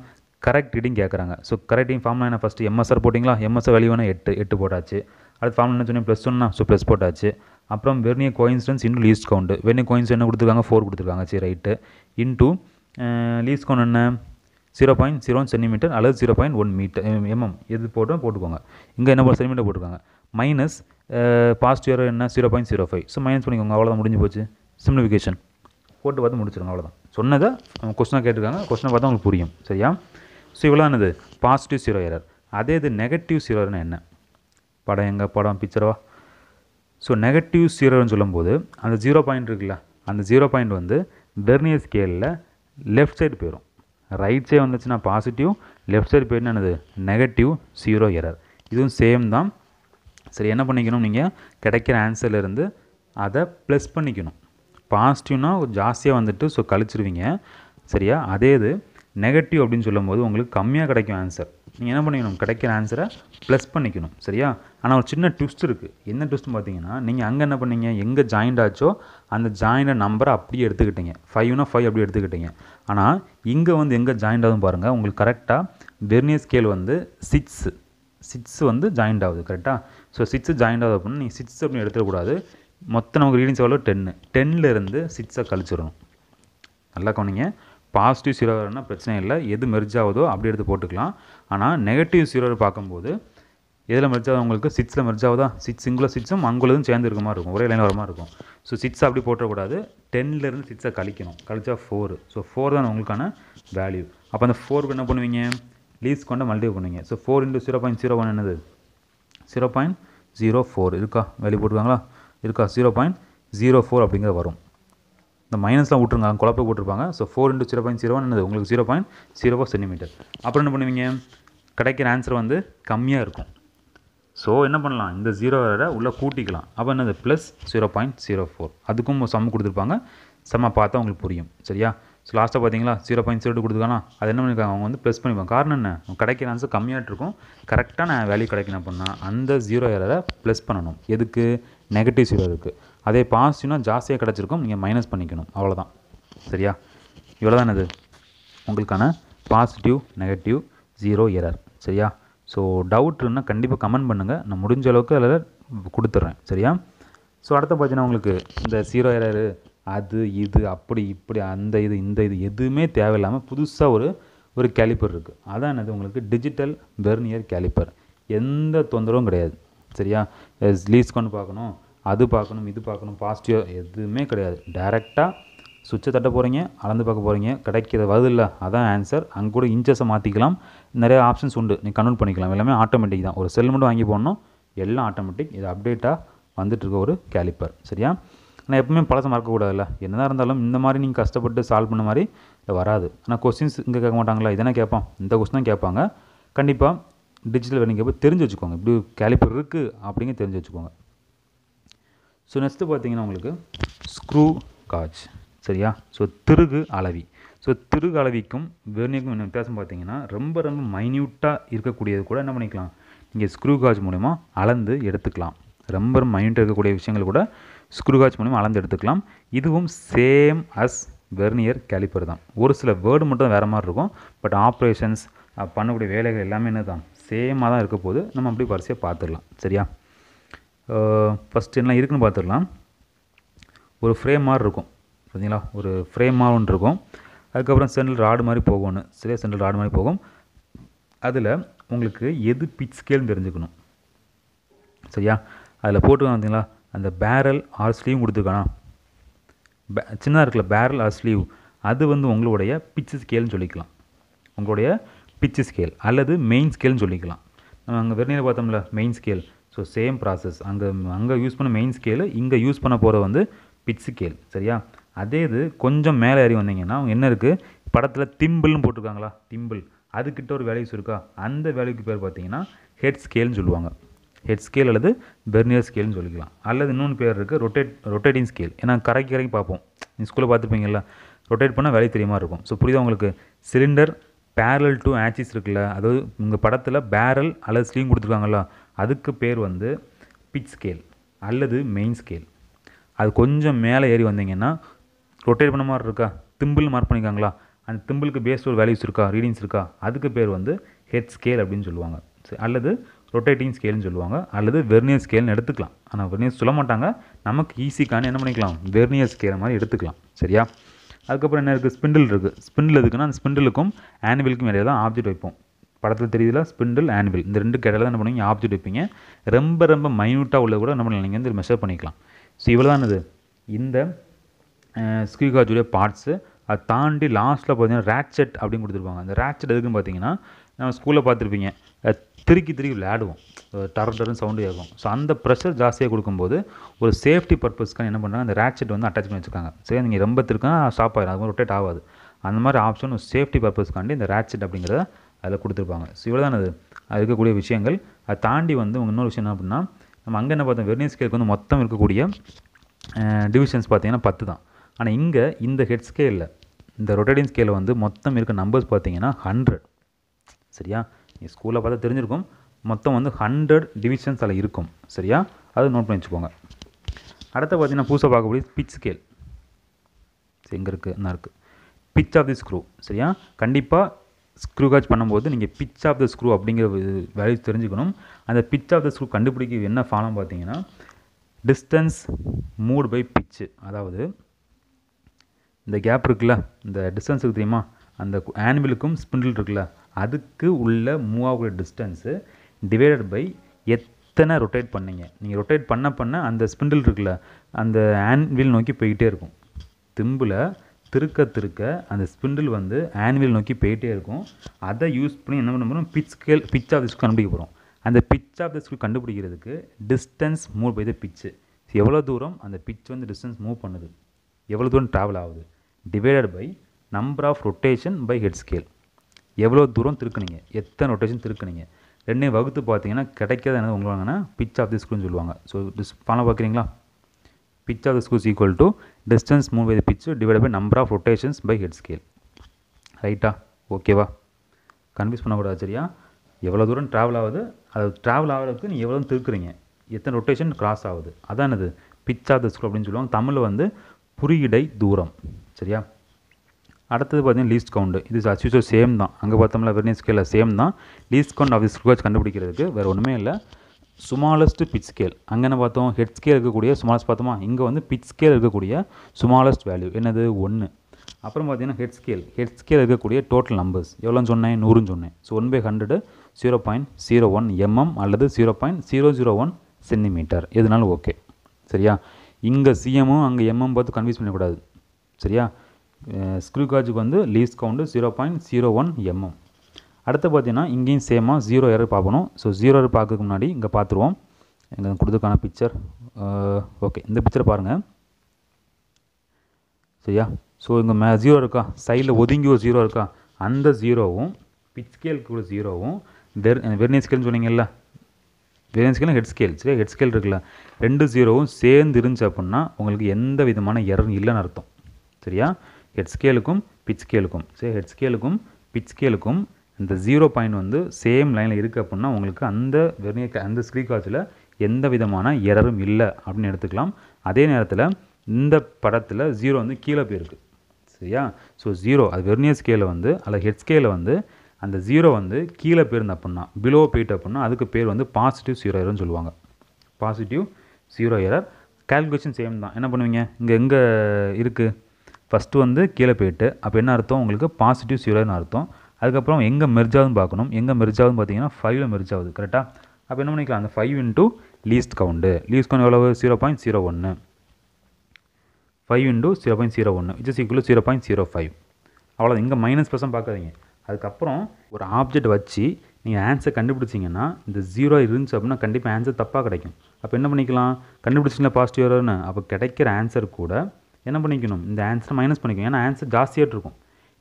Speaker 1: கரெக்ட் ரீடிங் கேட்குறாங்க ஸோ கரெக்ட் ரீடிங் ஃபார்ம்லாம் என்ன ஃபஸ்ட்டு எம்எஸ்ஆர் போட்டிங்களா எம்எஸ்ஆர் வேல்யூ வேணால் எட்டு எட்டு போட்டாச்சு அடுத்து ஃபார்ம்ல என்ன சொன்னீங்க ப்ளஸ் ஒன்னா ஸோ ப்ளஸ் போட்டாச்சு அப்புறம் vernier coincidence into least count vernier coins என்ன கொடுத்துருக்காங்க ஃபோர் கொடுத்துருக்காங்க சரி ரைட்டு இன்டூ லீஸ்ட் கவுண்ட் என்ன zero point zero one centimetre அல்லது zero point one metre MM எது போட்டோம் போட்டுக்கோங்க இங்கே என்ன போல் சென்டிமீட்டர் போட்டிருக்காங்க மைனஸ் பாஸ்ட் இயர் என்ன zero point zero five so minus பண்ணிக்கோங்க அவ்வளோதான் முடிஞ்சு போச்சு சிம்ப்ளிஃபிகேஷன் போட்டு பார்த்து முடிச்சிருங்க அவ்வளோதான் சொன்னதை கொஸ்டினாக கேட்டிருக்காங்க கொஸ்டினை பார்த்தா உங்களுக்கு புரியும் சரியா ஸோ இவ்வளோ என்னது பாசிட்டிவ் சீரோ எரர் அதே இது நெகட்டிவ் ஜீரோன்னு என்ன படம் எங்கே படம் பிக்சரவா ஸோ நெகட்டிவ் சீரோன்னு சொல்லும்போது அந்த ஜீரோ பாயிண்ட் இருக்குல்ல அந்த ஜீரோ பாயிண்ட் வந்து வெர்னியர் ஸ்கேலில் லெஃப்ட் சைடு போயிடும் ரைட் சைடு வந்துச்சுன்னா பாசிட்டிவ் லெஃப்ட் சைடு போயிட்டு என்னது நெகட்டிவ் சீரோ எரர் இதுவும் சேம் தான் சரி என்ன பண்ணிக்கணும் நீங்கள் கிடைக்கிற ஆன்சர்லேருந்து அதை ப்ளஸ் பண்ணிக்கணும் பாசிட்டிவ்னால் ஜாஸ்தியாக வந்துட்டு ஸோ கழிச்சிருவீங்க சரியா அதே இது நெகட்டிவ் அப்படின்னு சொல்லும்போது உங்களுக்கு கம்மியாக கிடைக்கும் ஆன்சர் நீங்கள் என்ன பண்ணிக்கணும் கிடைக்கிற ஆன்சரை ப்ளஸ் பண்ணிக்கணும் சரியா ஆனால் ஒரு சின்ன ட்விஸ்ட் இருக்குது என்ன ட்விஸ்ட்னு பார்த்தீங்கன்னா நீங்கள் அங்கே என்ன பண்ணீங்க எங்கே ஜாயிண்ட் ஆச்சோ அந்த ஜாயிண்ட நம்பரை அப்படியே எடுத்துக்கிட்டீங்க ஃபைவ்னா ஃபைவ் அப்படி எடுத்துக்கிட்டீங்க ஆனால் இங்கே வந்து எங்கே ஜாயிண்ட் ஆகும் பாருங்கள் உங்களுக்கு கரெக்டாக வெர்னியர் ஸ்கேல் வந்து சிக்ஸு சிக்ஸ் வந்து ஜாயிண்ட் ஆகுது கரெக்டாக ஸோ சிக்ஸு ஜாயிண்ட் ஆகுது அப்படின்னா நீங்கள் சிக்ஸ் அப்படின்னு எடுத்துக்கூடாது மொத்தம் நமக்கு ரீடிங்ஸ் எவ்வளோ டென்னு டென்னில் இருந்து சிக்ஸை கழிச்சிடணும் நல்லா கவனிங்க பாசிட்டிவ் சீரோ வரனா பிரச்சனை இல்லை எது மெர்ஜ் ஆகுதோ அப்படி எடுத்து போட்டுக்கலாம் ஆனால் நெகட்டிவ் ஜீரோ பார்க்கும்போது எதில் மெர்ஜ் ஆகுது உங்களுக்கு சிக்ஸில் மெர்ஜ் ஆகுதா சிக்ஸ் சிங்கில் சிக்ஸும் அங்குள்ளதும் சேர்ந்து இருக்க மாதிரி இருக்கும் ஒரே லைன் வர மாதிரி இருக்கும் ஸோ சிக்ஸ் அப்படி போட்டக்கூடாது டென்லேருந்து சிக்ஸை கழிக்கணும் கழிச்சா ஃபோர் ஸோ ஃபோர் தான் உங்களுக்கான வேல்யூ அப்போ அந்த ஃபோருக்கு என்ன பண்ணுவீங்க லீஸ் கொண்டு மல்டிபிள் பண்ணுவீங்க so four into zero point zero one என்னது ஜீரோ பாயிண்ட் ஜீரோ ஃபோர் இருக்கா வேல்யூ போட்டுருக்காங்களா இருக்கா ஜீரோ பாயிண்ட் ஜீரோ ஃபோர் அப்படிங்கிற வரும் இந்த மைனஸ்லாம் விட்ருங்க குழப்பம் போட்டிருப்பாங்க so four into zero point zero என்னது உங்களுக்கு zero point zero four centimetre அப்புறம் என்ன பண்ணுவீங்க கிடைக்கிற ஆன்சர் வந்து கம்மியாக இருக்கும் ஸோ என்ன பண்ணலாம் இந்த ஜீரோ உள்ளே கூட்டிக்கலாம் அப்போ என்னது plus zero point zero four அதுக்கும் சம் கொடுத்துருப்பாங்க செம்ம பார்த்தா உங்களுக்கு புரியும் சரியா ஸோ லாஸ்ட்டாக பார்த்தீங்களா ஜீரோ பாயிண்ட் ஜீரோ கொடுத்துருக்கானா அது என்ன பண்ணியிருக்காங்க அவங்க வந்து ப்ளஸ் பண்ணிப்பாங்க காரணம் என்ன கிடைக்கிற ஆன்சர் கம்மியாக இருக்கும் கரெக்டான வேல்யூ கிடைக்கணும் அப்படின்னா அந்த ஜீரோ ஏரரை ப்ளஸ் பண்ணணும் எதுக்கு நெகட்டிவ் ஜீரோ இருக்குது அதே பாசிட்டிவ்னா ஜாஸ்தியாக கிடச்சிருக்கும் நீங்கள் மைனஸ் பண்ணிக்கணும் அவ்வளோதான் சரியா இவ்வளோ தான் உங்களுக்கான பாசிட்டிவ் நெகட்டிவ் ஜீரோ எரர் சரியா ஸோ இருந்தால் கண்டிப்பாக கமெண்ட் பண்ணுங்கள் நான் முடிஞ்ச அளவுக்கு அதில் கொடுத்துட்றேன் சரியா ஸோ அடுத்த பார்த்தீங்கன்னா உங்களுக்கு இந்த ஜீரோ எரரு அது இது அப்படி இப்படி அந்த இது இந்த இது எதுவுமே தேவையில்லாமல் புதுசாக ஒரு ஒரு கேலிப்பர் இருக்குது அதான் என்னது உங்களுக்கு டிஜிட்டல் வெர்னியர் கேலிப்பர் எந்த தொந்தரவும் கிடையாது சரியா லீஸ் கொண்டு பார்க்கணும் அது பார்க்கணும் இது பார்க்கணும் பாசிட்டிவாக எதுவுமே கிடையாது டேரெக்டாக சுவிட்சை தட்ட போகிறீங்க அளந்து பார்க்க போகிறீங்க வருது வருதில்ல அதான் ஆன்சர் அங்கே கூட இன்ச்சஸை மாற்றிக்கலாம் நிறைய ஆப்ஷன்ஸ் உண்டு நீங்கள் கன்வெர்ட் பண்ணிக்கலாம் எல்லாமே ஆட்டோமேட்டிக் தான் ஒரு செல் மட்டும் வாங்கி போடணும் எல்லாம் ஆட்டோமேட்டிக் இது அப்டேட்டாக வந்துட்டுருக்க ஒரு கேலிப்பர் சரியா ஆனால் எப்பவுமே பழசம் மறக்கக்கூடாதுல்ல என்ன இருந்தாலும் இந்த மாதிரி நீங்கள் கஷ்டப்பட்டு சால்வ் பண்ண மாதிரி வராது ஆனால் கொஸ்டின்ஸ் இங்கே கேட்க மாட்டாங்களா இதென்ன கேட்போம் இந்த கொஸ்டின் தான் கேட்பாங்க கண்டிப்பாக டிஜிட்டல் வேலைங்கிறப்ப தெரிஞ்சு வச்சுக்கோங்க இப்படி கேலிப்பர் இருக்குது அப்படிங்க தெரிஞ்சு வச்சுக்கோங்க ஸோ நெக்ஸ்ட்டு பார்த்தீங்கன்னா உங்களுக்கு ஸ்க்ரூ காஜ் சரியா ஸோ திருகு அளவி ஸோ திருகு அளவிக்கும் வெர்னிக்கும் என்ன வித்தியாசம் பார்த்தீங்கன்னா ரொம்ப ரொம்ப மைன்யூட்டாக இருக்கக்கூடியது கூட என்ன பண்ணிக்கலாம் நீங்கள் ஸ்க்ரூ காஜ் மூலிமா அளந்து எடுத்துக்கலாம் ரொம்ப ரொம்ப மைன்யூட்டாக இருக்கக்கூடிய விஷயங்கள் கூட ஸ்க்ரூ காஜ் மூலிமா அளந்து எடுத்துக்கலாம் இதுவும் சேம் அஸ் வெர்னியர் கேலிப்பர் தான் ஒரு சில வேர்டு மட்டும் தான் வேறு மாதிரி இருக்கும் பட் ஆப்ரேஷன்ஸ் பண்ணக்கூடிய வேலைகள் எல்லாமே என்ன தான் சேமாக தான் இருக்க போது நம்ம அப்படி வரிசையாக பார்த்துடலாம் சரியா ஃபஸ்ட்டு என்ன இருக்குன்னு பார்த்துடலாம் ஒரு ஃப்ரேம் மாதிரி இருக்கும் பார்த்தீங்களா ஒரு ஃப்ரேம் மாதிரி ஒன்று இருக்கும் அதுக்கப்புறம் சென்ட்ரல் ராடு மாதிரி போகும் ஒன்று சென்ட்ரல் ராடு மாதிரி போகும் அதில் உங்களுக்கு எது பிச் ஸ்கேல்னு தெரிஞ்சுக்கணும் சரியா அதில் போட்டு பார்த்தீங்களா அந்த பேரல் ஆர் ஸ்லீவ் கொடுத்துருக்கணும் பே சின்னதாக இருக்கல பேரல் ஆர் ஸ்லீவ் அது வந்து உங்களுடைய பிச்சு ஸ்கேல்னு சொல்லிக்கலாம் உங்களுடைய பிச்சு ஸ்கேல் அல்லது மெயின் ஸ்கேல்னு சொல்லிக்கலாம் நம்ம அங்கே வெறுநீர் பார்த்தோம்ல main scale so same process அங்கே அங்கே யூஸ் பண்ண மெயின் ஸ்கேலு இங்கே யூஸ் பண்ண போகிற வந்து பிட் ஸ்கேல் சரியா அதே இது கொஞ்சம் மேலே ஏறி வந்தீங்கன்னா என்ன இருக்குது படத்தில் திம்பிள்னு போட்டிருக்காங்களா திம்பிள் அதுக்கிட்ட ஒரு வேல்யூஸ் இருக்கா அந்த வேல்யூக்கு பேர் பார்த்தீங்கன்னா ஹெட் ஸ்கேல்னு சொல்லுவாங்க ஹெட் ஸ்கேல் அல்லது பெர்னியர் ஸ்கேல்னு சொல்லிக்கலாம் அல்லது இன்னொன்று பேர் இருக்குது ரொட்டேட் ரொட்டேட்டிங் ஸ்கேல் ஏன்னா கரைக்கு கரைக்கு பார்ப்போம் நீங்கள் ஸ்கூலில் பார்த்துப்பீங்களா ரொட்டேட் பண்ணால் வேலை தெரியுமா இருக்கும் ஸோ புரியுதா உங்களுக்கு சிலிண்டர் பேரல் டு ஆச்சிஸ் இருக்குல்ல அதாவது உங்கள் படத்தில் பேரல் அல்லது ஸ்லீவ் கொடுத்துருக்காங்கல்ல அதுக்கு பேர் வந்து பிச் ஸ்கேல் அல்லது மெயின் ஸ்கேல் அது கொஞ்சம் மேலே ஏறி வந்தீங்கன்னா ரொட்டேட் பண்ண மாதிரி இருக்கா திம்பிள் மார்க் பண்ணிக்காங்களா அந்த திம்பிளுக்கு பேஸ்ட் ஒரு வேல்யூஸ் இருக்கா ரீடிங்ஸ் இருக்கா அதுக்கு பேர் வந்து ஹெட் ஸ்கேல் அப்படின்னு சொல்லுவாங்க அல்லது ரொட்டேட்டிங் ஸ்கேல்னு சொல்லுவாங்க அல்லது வெர்னியர் ஸ்கேல்னு எடுத்துக்கலாம் ஆனால் வெர்னியர் சொல்ல மாட்டாங்க நமக்கு ஈஸிக்கான என்ன பண்ணிக்கலாம் வெர்னியர் ஸ்கேல் மாதிரி எடுத்துக்கலாம் சரியா அதுக்கப்புறம் என்ன இருக்குது ஸ்பிண்டில் இருக்குது ஸ்பிண்டில் எதுக்குன்னா அந்த ஸ்பிண்டிலுக்கும் ஆனிவலுக்கும் இடையில தான் ஆப்ஜெக்ட் வைப்போம் படத்தில் தெரியுதுல ஸ்பிண்டில் ஆனிவல் இந்த ரெண்டு கடையில் தான் என்ன பண்ணுவீங்க ஆப்ஜெக்ட் வைப்பீங்க ரொம்ப ரொம்ப மைன்யூட்டாக உள்ள கூட நம்ம நீங்கள் வந்து மெஷர் பண்ணிக்கலாம் ஸோ இவ்வளோ தான் இது இந்த ஸ்கியூகாஜுடைய பார்ட்ஸு அதை தாண்டி லாஸ்ட்டில் பார்த்தீங்கன்னா ரேட்செட் அப்படின்னு கொடுத்துருப்பாங்க அந்த ரேட்செட் எதுக்குன்னு பார்த்தீங்கன்னா நம்ம ஸ்கூலில் பார்த்துருப்பீங்க திருக்கி திருக்கி விளையாடுவோம் டர் டர்னு சவுண்டு ஏகும் ஸோ அந்த ப்ரெஷர் ஜாஸ்தியாக கொடுக்கும்போது ஒரு சேஃப்டி பர்பஸ்க்காக என்ன பண்ணுறாங்க அந்த ரேட்செட் வந்து அட்டாச் பண்ணி வச்சுருக்காங்க சரி நீங்கள் ரொம்ப திருக்கா ஸ்டாப் ஆகிடும் அது ரொட்டேட் ஆகாது அந்த மாதிரி ஆப்ஷன் ஒரு சேஃப்டி பர்பஸ்க்காண்டி இந்த ரேட்செட் அப்படிங்கிறத அதில் கொடுத்துருப்பாங்க ஸோ இவ்வளோ தான் அது இருக்கக்கூடிய விஷயங்கள் அதை தாண்டி வந்து இன்னொரு விஷயம் என்ன அப்படின்னா நம்ம அங்கே என்ன பார்த்தோம் வெர்னியர் ஸ்கேலுக்கு வந்து மொத்தம் இருக்கக்கூடிய டிவிஷன்ஸ் பார்த்தீங்கன்னா பத்து தான் ஆனால் இங்கே இந்த ஹெட் ஸ்கேலில் இந்த ரொட்டேட்டிங் ஸ்கேலில் வந்து மொத்தம் இருக்க நம்பர்ஸ் பார்த்தீங்கன்னா ஹண்ட்ரட் சரியா ஸ்கூலில் பார்த்தா தெரிஞ்சிருக்கும் மொத்தம் வந்து ஹண்ட்ரட் டிவிஷன்ஸ் அதில் இருக்கும் சரியா அதை நோட் பண்ணி வச்சுக்கோங்க அடுத்து பார்த்தீங்கன்னா புதுசாக பார்க்கக்கூடிய பிச் ஸ்கேல் எங்கே இருக்குது என்ன இருக்குது பிச் ஆஃப் தி ஸ்க்ரூ சரியா கண்டிப்பாக ஸ்க்ரூ காட்ச் பண்ணும்போது நீங்கள் பிச் ஆஃப் த ஸ்க்ரூ அப்படிங்கிற வேல்யூ தெரிஞ்சுக்கணும் அந்த பிச் ஆஃப் த ஸ்க்ரூ கண்டுபிடிக்க என்ன ஃபாலம் பார்த்தீங்கன்னா டிஸ்டன்ஸ் மூட் பை பிச்சு அதாவது இந்த கேப் இருக்குல்ல இந்த டிஸ்டன்ஸுக்கு தெரியுமா அந்த ஆனிமலுக்கும் ஸ்பிண்டில் இருக்குல்ல அதுக்கு உள்ள மூவ் ஆகக்கூடிய டிஸ்டன்ஸு டிவைடட் பை எத்தனை ரொட்டேட் பண்ணீங்க நீங்கள் ரொட்டேட் பண்ண பண்ண அந்த ஸ்பிண்டில் இருக்குல்ல அந்த ஆன்வில் நோக்கி போய்கிட்டே இருக்கும் திம்பில் திருக்க திருக்க அந்த ஸ்பிண்டில் வந்து ஆன்வில் நோக்கி போயிட்டே இருக்கும் அதை யூஸ் பண்ணி என்ன பண்ண போகிறோம் pitch scale pitch of the screw கண்டுபிடிக்க போகிறோம் அந்த பிச் ஆஃப் த ஸ்கூல் கண்டுபிடிக்கிறதுக்கு distance move by the pitch எவ்வளோ தூரம் அந்த பிச் வந்து டிஸ்டன்ஸ் மூவ் பண்ணுது எவ்வளோ தூரம் ட்ராவல் ஆகுது divided by number of rotation by head scale எவ்வளோ தூரம் திருக்குனீங்க எத்தனை ரொட்டேஷன் திருக்குனீங்க ரெண்டையும் வகுத்து பார்த்தீங்கன்னா கிடைக்காத என்ன உங்களுவாங்கன்னா பிச் ஆஃப் தி ஸ்கூல்னு சொல்லுவாங்க ஸோ டிஸ் பணம் பார்க்குறீங்களா pitch of the screws equal to distance moved by pitch divide divided number of rotations by head scale ரைட்டா ஓகேவா கன்ஃபியூஸ் பண்ணக்கூடாது சரியா எவ்வளோ தூரம் ட்ராவல் ஆகுது அது ட்ராவல் ஆகிறதுக்கு நீங்கள் எவ்வளோ திருக்குறீங்க எத்தனை ரொட்டேஷன் கிராஸ் ஆகுது அதான் என்னது பிச் ஆஃப் த ஸ்கூல் அப்படின்னு சொல்லுவாங்க தமிழ் வந்து குறியீடை தூரம் சரியா அடுத்தது பார்த்தீங்கன்னா லீஸ்ட் கவுண்டு இது அச்சுசோ சேம் தான் அங்கே பார்த்தோம்ல வெர்னியர் ஸ்கேலில் சேம் தான் லீஸ்ட் கவுண்ட் ஆஃப் ஸ்க்ரூவாச் கண்டுபிடிக்கிறதுக்கு வேறு ஒன்றுமே இல்லை சுமாலஸ்ட் பிட் ஸ்கேல் அங்கே பார்த்தோம் ஹெட் ஸ்கேல் இருக்கக்கூடிய சுமாலஸ்ட் பார்த்தோமா இங்கே வந்து பிட் ஸ்கேல் இருக்கக்கூடிய சுமாலஸ்ட் வேல்யூ என்னது ஒன்று அப்புறம் பார்த்தீங்கன்னா ஹெட் ஸ்கேல் ஹெட் ஸ்கேல் இருக்கக்கூடிய டோட்டல் நம்பர்ஸ் எவ்வளோன்னு சொன்னேன் நூறுன்னு சொன்னேன் so one by hundred zero point zero one mm அல்லது zero point zero zero one centimetre எதுனாலும் ஓகே சரியா இங்கே சிஎம்மும் அங்கே எம்எம் பார்த்து கன்ஃபியூஸ் பண்ணக்கூடாது சரியா ஸ்க்ரூ காஜுக்கு வந்து least count zero point zero one mm அடுத்து பார்த்தீங்கன்னா இங்கேயும் சேமாக ஜீரோ எரர் பார்க்கணும் ஸோ ஜீரோ எரர் பார்க்கறதுக்கு முன்னாடி இங்கே பார்த்துருவோம் எங்களுக்கு கொடுத்துருக்கான பிக்சர் ஓகே இந்த பிக்சர் பாருங்கள் சரியா ஸோ இங்கே மே ஜீரோ இருக்கா சைடில் ஒதுங்கி ஒரு ஜீரோ இருக்கா அந்த ஜீரோவும் பிச் ஸ்கேலுக்கு ஒரு ஜீரோவும் வெர் வெர்னி ஸ்கேல்னு சொன்னீங்கல்ல வேரியன்ஸ் ஸ்கேல் ஹெட் ஸ்கேல் சரியா ஹெட் ஸ்கேல் இருக்குல்ல ரெண்டு ஜீரோவும் சேர்ந்து இருந்துச்சு அப்படின்னா உங்களுக்கு எந்த விதமான எரர் இல்லைன்னு அர்த்தம் சரியா ஹெட் ஸ்கேலுக்கும் பிச் ஸ்கேலுக்கும் சரி ஹெட் ஸ்கேலுக்கும் பிச் ஸ்கேலுக்கும் இந்த ஜீரோ பாயிண்ட் வந்து சேம் லைனில் இருக்குது அப்படின்னா உங்களுக்கு அந்த வெர்னியர் அந்த ஸ்க்ரீ காட்சியில் எந்த விதமான எரரும் இல்லை அப்படின்னு எடுத்துக்கலாம் அதே நேரத்தில் இந்த படத்தில் ஜீரோ வந்து கீழே போயிருக்கு சரியா ஸோ ஜீரோ அது வெர்னியர் ஸ்கேலில் வந்து அல்லது ஹெட் ஸ்கேலில் வந்து அந்த ஜீரோ வந்து கீழே போயிருந்த அப்படின்னா பிலோ போயிட்டு அப்படின்னா அதுக்கு பேர் வந்து பாசிட்டிவ் ஜீரோ எரர்னு சொல்லுவாங்க positive zero error calculation same தான் என்ன பண்ணுவீங்க இங்கே எங்கே இருக்குது ஃபஸ்ட்டு வந்து கீழே போயிட்டு அப்போ என்ன அர்த்தம் உங்களுக்கு பாசிட்டிவ் ஜீரோன்னு அர்த்தம் அதுக்கப்புறம் எங்கே மெர்ஜாகுதுன்னு பார்க்கணும் எங்கே மெர்ஜாகுதுன்னு பார்த்தீங்கன்னா ஃபைவ்ல மெர்ஜ் ஆகுது கரெக்டாக அப்போ என்ன பண்ணிக்கலாம் அந்த five into least count least count எவ்வளவு ஜீரோ பாயிண்ட் ஜீரோ ஒன்று five into zero point zero ஒன்று it's equal zero point zero five அவ்வளோ இங்கே மைனஸ் பர்சன் பார்க்காதீங்க அதுக்கப்புறம் ஒரு ஆப்ஜெக்ட் வச்சு நீங்கள் ஆன்சர் கண்டுபிடிச்சிங்கன்னா இந்த ஜீரோ இருந்துச்சு அப்படின்னா கண்டிப்பாக ஆன்சர் தப்பாக கிடைக்கும் அப்போ என்ன பண்ணிக்கலாம் கண்டுபிடிச்சிங்களா பாசிட்டிவ் எரர்னு அப்போ கிடைக்கிற ஆன்சர் கூட என்ன பண்ணிக்கணும் இந்த ஆன்சரை மைனஸ் பண்ணிக்கணும் ஏன்னா ஆன்சர் ஜாஸ்தியாக இருக்கும்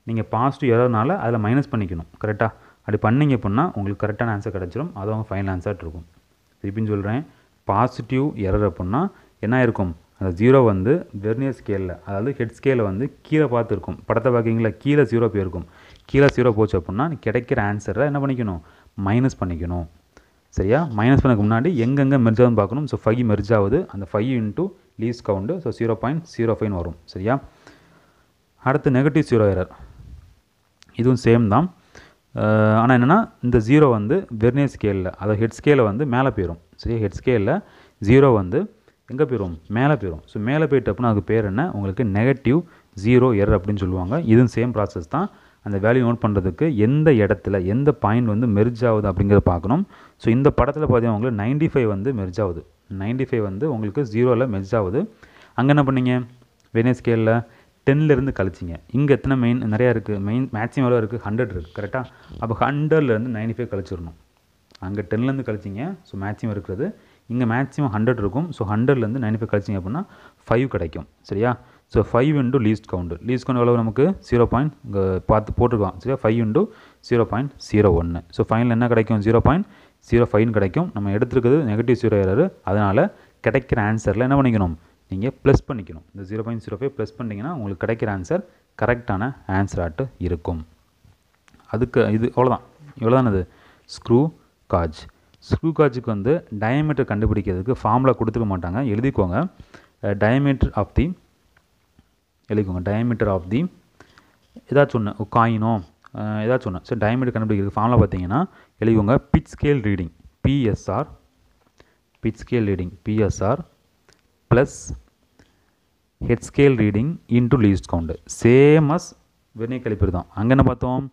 Speaker 1: நீங்கள் பாசிட்டிவ் எரர்னால அதில் மைனஸ் பண்ணிக்கணும் கரெக்டாக அப்படி பண்ணிங்க அப்படின்னா உங்களுக்கு கரெக்டான ஆன்சர் கிடச்சிரும் அது அவங்க ஃபைனல் ஆன்சர் இருக்கும் திருப்பின்னு சொல்கிறேன் பாசிட்டிவ் எரர் அப்படின்னா என்ன இருக்கும் அந்த ஜீரோ வந்து வெர்னியர் ஸ்கேலில் அதாவது ஹெட் ஸ்கேலில் வந்து கீழே பார்த்துருக்கும் படத்தை பார்க்கிங்களா கீழே ஜீரோ போயிருக்கும் கீழே ஜீரோ போச்சு அப்படின்னா கிடைக்கிற ஆன்சரை என்ன பண்ணிக்கணும் மைனஸ் பண்ணிக்கணும் சரியா மைனஸ் பண்ணக்கு முன்னாடி எங்கெங்கே மெர்ஜ் ஆகுதுன்னு பார்க்கணும் ஸோ ஃபைவ் மெர்ஜ் ஆகுது அந்த five into least count so zero point zero five வரும் சரியா அடுத்து நெகட்டிவ் ஜீரோ எரர் இதுவும் சேம் தான் ஆனால் என்னென்னா இந்த ஜீரோ வந்து வெர்னே ஸ்கேலில் அதாவது ஹெட் ஸ்கேலில் வந்து மேலே போயிடும் சரியா ஹெட் ஸ்கேலில் ஜீரோ வந்து எங்கே போயிடும் மேலே போயிடும் ஸோ மேலே போயிட்டப்பனா அதுக்கு பேர் என்ன உங்களுக்கு நெகட்டிவ் ஜீரோ எரர் அப்படின்னு சொல்லுவாங்க இதுவும் சேம் ப்ராசஸ் தான் அந்த வேல்யூ நோட் பண்ணுறதுக்கு எந்த இடத்துல எந்த பாயிண்ட் வந்து மெர்ஜ் ஆகுது அப்படிங்கிறத பார்க்கணும் ஸோ இந்த படத்தில் பார்த்தீங்கன்னா உங்களுக்கு நைன்டி ஃபைவ் வந்து மெர்ஜ் ஆகுது நைன்டி ஃபைவ் வந்து உங்களுக்கு ஜீரோவில் மெஜ் ஆகுது அங்கே என்ன பண்ணீங்க வெனே ஸ்கேலில் டென்லேருந்து கழிச்சிங்க இங்கே எத்தனை மெயின் நிறையா இருக்குது மெயின் மேக்ஸிமம் எவ்வளோ இருக்குது ஹண்ட்ரட் இருக்குது கரெக்டாக அப்போ ஹண்ட்ரட்லேருந்து நைன்டி ஃபைவ் கழிச்சிடணும் அங்கே டென்லேருந்து கழிச்சிங்க ஸோ மேக்ஸிமம் இருக்கிறது இங்கே மேக்ஸிமம் ஹண்ட்ரட் இருக்கும் ஸோ ஹண்ட்ரட்லேருந்து நைன்டி ஃபைவ் கழிச்சிங்க அப்படின்னா ஃபைவ் கிடைக்கும் சரியா so five into least count least count எவ்வளோ நமக்கு ஜீரோ பாயிண்ட் இங்கே பார்த்து போட்டுருக்கோம் சரியா five into zero point zero ஒன்று ஸோ ஃபைனல் என்ன கிடைக்கும் ஜீரோ பாயிண்ட் ஜீரோ ஃபைன் கிடைக்கும் நம்ம எடுத்துருக்கிறது நெகட்டிவ் ஜீரோ எரரு அதனால் கிடைக்கிற ஆன்சரில் என்ன பண்ணிக்கணும் நீங்கள் ப்ளஸ் பண்ணிக்கணும் இந்த zero point zero five plus பண்ணிங்கன்னா உங்களுக்கு கிடைக்கிற ஆன்சர் கரெக்டான ஆன்சர் இருக்கும் அதுக்கு இது அவ்வளோதான் இவ்வளோதான் அது ஸ்க்ரூ காஜ் ஸ்க்ரூ காஜுக்கு வந்து டயமீட்டர் கண்டுபிடிக்கிறதுக்கு ஃபார்முலா கொடுத்துக்க மாட்டாங்க எழுதிக்கோங்க டயமீட்டர் ஆஃப் தி எழுதிக்கோங்க டயமீட்டர் ஆஃப் தி ஏதாச்சும் ஒன்று காயினோ ஏதாச்சும் ஒன்று சரி டயமீட்டர் கண்டுபிடிக்கிறதுக்கு ஃபார்முலா பார்த்தீங்கன்னா எழுதிக்கோங்க pitch scale reading PSR pitch scale reading PSR plus head scale reading into least count same as vernier caliper தான் அங்கே என்ன பார்த்தோம்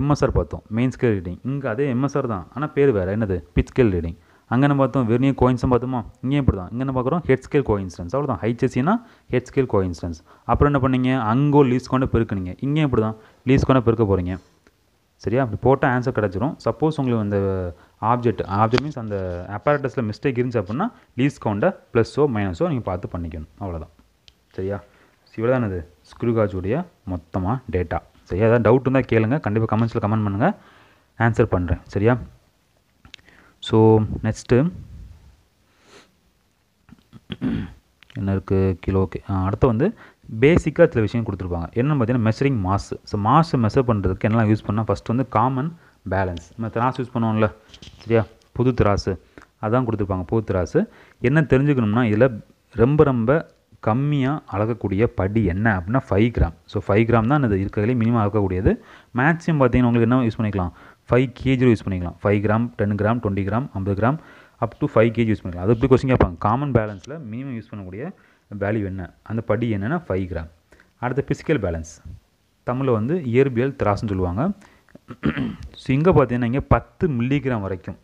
Speaker 1: எம்எஸ்ஆர் பார்த்தோம் மெயின் ஸ்கேல் ரீடிங் இங்கே அதே எம்எஸ்ஆர் தான் ஆனால் பேர் வேறு என்னது பிச் ஸ்கேல் ரீடிங் அங்கே என்ன பார்த்தோம் வெர்னிய கோயின்ஸும் பார்த்தோமா இங்கே இப்படி தான் இங்கே என்ன பார்க்குறோம் ஹெட் ஸ்கேல் கோயின்ஸ்டன்ஸ் அவ்வளோதான் ஹைச்எஸ்சினா ஹெட் ஸ்கேல் கோயின்ஸ்டன்ஸ் அப்புறம் என்ன பண்ணீங்க அங்கோ லீஸ் கொண்டு பெருக்குனீங்க இங்கே இப்படி தான் லீஸ் கொண்டு பெருக்க போகிறீங்க சரியா அப்படி போட்டால் ஆன்சர் கிடச்சிரும் சப்போஸ் உங்களுக்கு அந்த ஆப்ஜெக்ட் ஆப்ஜெக்ட் மீன்ஸ் அந்த அப்பாரட்டஸில் மிஸ்டேக் இருந்துச்சு அப்படின்னா லீஸ் கவுண்டை ப்ளஸ்ஸோ மைனஸோ நீங்கள் பார்த்து பண்ணிக்கணும் அவ்வளோதான் சரியா இவ்வளோ அது ஸ்க்ரூ காஜுடைய மொத்தமாக டேட்டா சரியா ஏதாவது டவுட் இருந்தால் கேளுங்க கண்டிப்பாக கமெண்ட்ஸில் கமெண்ட் பண்ணுங்கள் ஆன்சர் பண்ணுறேன் சரியா ஸோ நெக்ஸ்ட்டு என்ன இருக்குது கிலோ ஓகே அடுத்து வந்து பேசிக்காக சில விஷயம் கொடுத்துருப்பாங்க என்னென்னு பார்த்தீங்கன்னா மெஷரிங் மாஸ் ஸோ மாஸை மெஷர் பண்ணுறதுக்கு என்னெல்லாம் யூஸ் பண்ணால் ஃபஸ்ட் வந்து காமன் பேலன்ஸ் நம்ம திராஸ் யூஸ் பண்ணுவோம்ல சரியா புது திராசு அதான் கொடுத்துருப்பாங்க புது திராசு என்ன தெரிஞ்சுக்கணும்னா இதில் ரொம்ப ரொம்ப கம்மியாக அழகக்கூடிய படி என்ன அப்படின்னா five gram so five gram தான் அந்த இருக்கிறதுலேயே மினிமம் அளக்கக்கூடியது மேக்ஸிமம் பார்த்தீங்கன்னா உங்களுக்கு என்ன யூஸ் பண்ணிக்கலாம் ஃபைவ் கேஜி யூஸ் பண்ணிக்கலாம் five gram ten gram twenty gram ஐம்பது gram up to five kg use பண்ணிக்கலாம் அது எப்படி கொஸ்டின் கேட்பாங்க காமன் பேலன்ஸில் மினிமம் யூஸ் பண்ணக்கூடிய வேல்யூ என்ன அந்த படி என்னென்னா ஃபைவ் கிராம் அடுத்த ஃபிசிக்கல் பேலன்ஸ் தமிழில் வந்து இயற்பியல் திராசுன்னு சொல்லுவாங்க ஸோ இங்கே பார்த்தீங்கன்னா இங்கே பத்து மில்லிகிராம் வரைக்கும்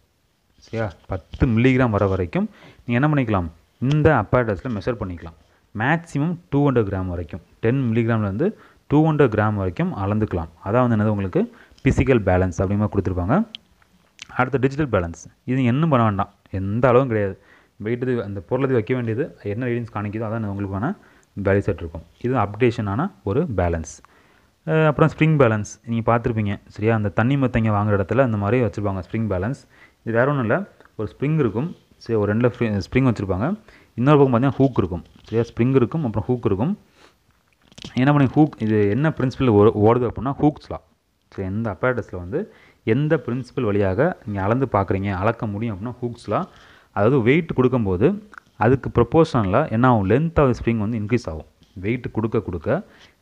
Speaker 1: சரியா பத்து மில்லிகிராம் வர வரைக்கும் நீங்கள் என்ன பண்ணிக்கலாம் இந்த அப்பாரடஸில் மெஷர் பண்ணிக்கலாம் மேக்ஸிமம் டூ ஹண்ட்ரட் கிராம் வரைக்கும் டென் மில்லிகிராம்லேருந்து டூ ஹண்ட்ரட் கிராம் வரைக்கும் அளந்துக்கலாம் அதான் வந்து என்னது உங்களுக்கு ஃபிசிக்கல் பேலன்ஸ் அப்படிமா கொடுத்துருப்பாங்க அடுத்த டிஜிட்டல் பேலன்ஸ் இது என்ன பண்ண வேண்டாம் எந்த அளவும் கிடையாது வெயிட்டு அந்த பொருளை வைக்க வேண்டியது என்ன ரீடிங்ஸ் காணிக்குதோ அதான் உங்களுக்கான வேல்யூ செட் இருக்கும் இது அப்டேஷனான ஒரு பேலன்ஸ் அப்புறம் ஸ்ப்ரிங் பேலன்ஸ் நீங்கள் பார்த்துருப்பீங்க சரியா அந்த தண்ணி மத்தங்க வாங்குற இடத்துல அந்த மாதிரி வச்சுருப்பாங்க ஸ்ப்ரிங் பேலன்ஸ் இது வேறு ஒன்றும் இல்லை ஒரு ஸ்ப்ரிங் இருக்கும் சரி ஒரு ரெண்டில் ஸ்ப்ரிங் வச்சுருப்பாங்க இன்னொரு பக்கம் பார்த்தீங்கன்னா ஹூக் இருக்கும் சரியா ஸ்ப்ரிங் இருக்கும் அப்புறம் ஹூக் இருக்கும் என்ன பண்ணி ஹூக் இது என்ன பிரின்சிபல் ஓடுது அப்படின்னா ஹூக்ஸ்லாம் ஸோ எந்த அப்பாரட்டஸில் வந்து எந்த பிரின்சிபல் வழியாக நீங்கள் அளந்து பார்க்குறீங்க அளக்க முடியும் அப்படின்னா ஹூக்ஸ்லாம் அதாவது வெயிட் கொடுக்கும்போது அதுக்கு ப்ரொப்போர்ஷனில் என்ன ஆகும் லென்த் ஆஃப் ஸ்ப்ரிங் வந்து இன்க்ரீஸ் ஆகும் வெயிட் கொடுக்க கொடுக்க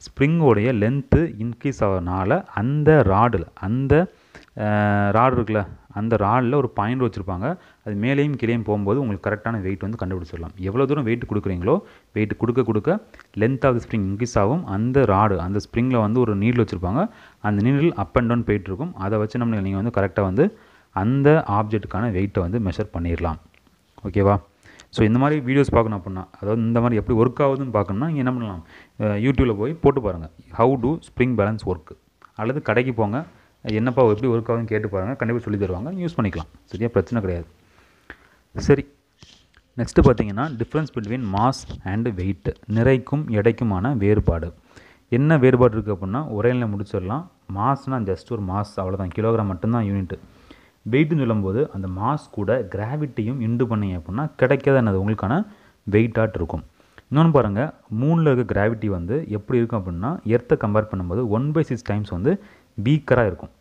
Speaker 1: ஸ்ப்ரிங்கோடைய லென்த்து இன்க்ரீஸ் ஆகிறதுனால அந்த ராடில் அந்த ராடு இருக்குல்ல அந்த ராடில் ஒரு பாயிண்ட் வச்சுருப்பாங்க அது மேலேயும் கீழேயும் போகும்போது உங்களுக்கு கரெக்டான வெயிட் வந்து கண்டுபிடிச்சிடலாம் எவ்வளோ தூரம் வெயிட் கொடுக்குறீங்களோ வெயிட் கொடுக்க கொடுக்க லென்த் ஆஃப் ஸ்ப்ரிங் இன்க்ரீஸ் ஆகும் அந்த ராடு அந்த ஸ்ப்ரிங்கில் வந்து ஒரு நீடில் வச்சுருப்பாங்க அந்த நீடில் அப் அண்ட் டவுன் போயிட்டுருக்கும் அதை வச்சு நம்ம நீங்கள் வந்து கரெக்டாக வந்து அந்த ஆப்ஜெக்ட்டுக்கான வெயிட்டை வந்து மெஷர் பண்ணிடலாம் ஓகேவா ஸோ இந்த மாதிரி வீடியோஸ் பார்க்கணும் அப்படின்னா அதாவது இந்த மாதிரி எப்படி ஒர்க் ஆகுதுன்னு பார்க்கணும்னா நீங்கள் என்ன பண்ணலாம் யூடியூப்பில் போய் போட்டு பாருங்கள் how to spring balance work அல்லது கடைக்கு போங்க என்னப்பா எப்படி ஒர்க் ஆகுதுன்னு கேட்டு பாருங்கள் கண்டிப்பாக சொல்லி தருவாங்க யூஸ் பண்ணிக்கலாம் சரியா பிரச்சனை கிடையாது சரி நெக்ஸ்ட்டு பார்த்தீங்கன்னா difference between mass and weight நிறைக்கும் எடைக்குமான வேறுபாடு என்ன வேறுபாடு இருக்குது அப்படின்னா ஒரே நிலை முடிச்சிடலாம் மாஸ்னால் ஜஸ்ட் ஒரு மாஸ் அவ்வளோதான் கிலோகிராம் மட்டும்தான் யூனிட்டு வெயிட்னு சொல்லும்போது அந்த மாஸ் கூட கிராவிட்டியும் இண்டு பண்ணி அப்படின்னா கிடைக்காத என்னது உங்களுக்கான வெயிட்டாக இருக்கும் இன்னொன்று பாருங்கள் மூணில் இருக்க கிராவிட்டி வந்து எப்படி இருக்கும் அப்படின்னா எர்த்தை கம்பேர் பண்ணும்போது ஒன் பை சிக்ஸ் டைம்ஸ் வந்து வீக்கராக இருக்கும்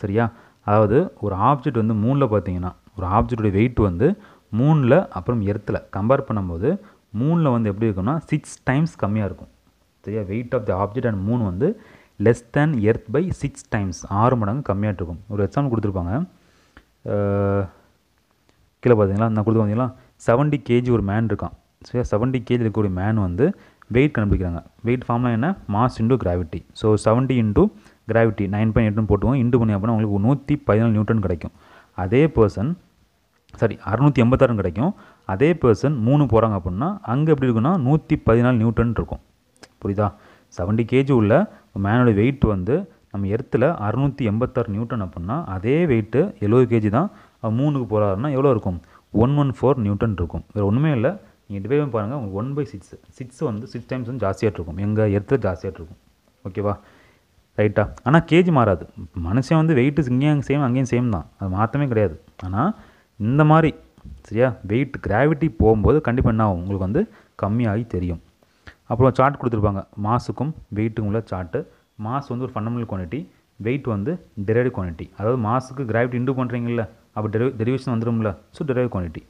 Speaker 1: சரியா அதாவது ஒரு ஆப்ஜெக்ட் வந்து மூணில் பார்த்தீங்கன்னா ஒரு ஆப்ஜெக்டோடைய வெயிட் வந்து மூணில் அப்புறம் எர்த்தில் கம்பேர் பண்ணும்போது மூணில் வந்து எப்படி இருக்கும்னா சிக்ஸ் டைம்ஸ் கம்மியாக இருக்கும் சரியா weight of the object and மூணு வந்து less than earth by six times ஆறு மடங்கு கம்மியாக இருக்கும் ஒரு எக்ஸாம்பிள் கொடுத்துருப்பாங்க கீழே பார்த்தீங்களா நான் கொடுத்து பார்த்தீங்களா செவன்ட்டி கேஜி ஒரு மேன் இருக்கான் ஸோ செவன்ட்டி கேஜி இருக்கக்கூடிய மேன் வந்து வெயிட் கண்டுபிடிக்கிறாங்க வெயிட் ஃபார்ம்லாம் என்ன mass into gravity so seventy into gravity nine point எட்டுன்னு போட்டுவோம் இன்டு பண்ணி அப்படின்னா உங்களுக்கு நூற்றி பதினாலு நியூட்டன் கிடைக்கும் அதே பர்சன் சாரி அறுநூற்றி எண்பத்தாறு கிடைக்கும் அதே பர்சன் மூணு போகிறாங்க அப்படின்னா அங்கே எப்படி இருக்குன்னா நூற்றி பதினாலு நியூட்டன் இருக்கும் புரியுதா செவன்ட்டி கேஜி உள்ள மேனோட வெயிட் வந்து நம்ம எர்த்தில் அறுநூற்றி எண்பத்தாறு நியூட்டன் அப்படின்னா அதே வெயிட்டு எழுபது கேஜி தான் மூணுக்கு போகிறாருன்னா எவ்வளோ இருக்கும் ஒன் ஒன் ஃபோர் நியூட்டன் இருக்கும் வேறு ஒன்றுமே இல்லை நீங்கள் டிவைட் பண்ணி பாருங்கள் உங்களுக்கு ஒன் பை சிக்ஸ் சிக்ஸ் வந்து சிக்ஸ் டைம்ஸ் வந்து ஜாஸ்தியாக இருக்கும் எங்கள் எர்த்து ஜாஸ்தியாக இருக்கும் ஓகேவா ரைட்டா ஆனால் கேஜி மாறாது மனுஷன் வந்து வெயிட்டு இங்கேயும் சேம் அங்கேயும் சேம் தான் அது மாற்றமே கிடையாது ஆனால் இந்த மாதிரி சரியா வெயிட் கிராவிட்டி போகும்போது கண்டிப்பாக என்ன ஆகும் உங்களுக்கு வந்து கம்மியாகி தெரியும் அப்புறம் சார்ட் கொடுத்துருப்பாங்க மாஸுக்கும் வெயிட்டுக்கும் உள்ள சார்ட்டு மாஸ் வந்து ஒரு ஃபண்டமெண்டல் குவான்டிட்டி வெயிட் வந்து டெரைவ் குவான்டிட்டி அதாவது மாஸுக்கு கிராவிட்டி இண்டு பண்ணுறீங்கல்ல அப்போ டெரிவ் டெரிவேஷன் வந்துடும்ல ஸோ டெரைவ் குவான்டிட்டி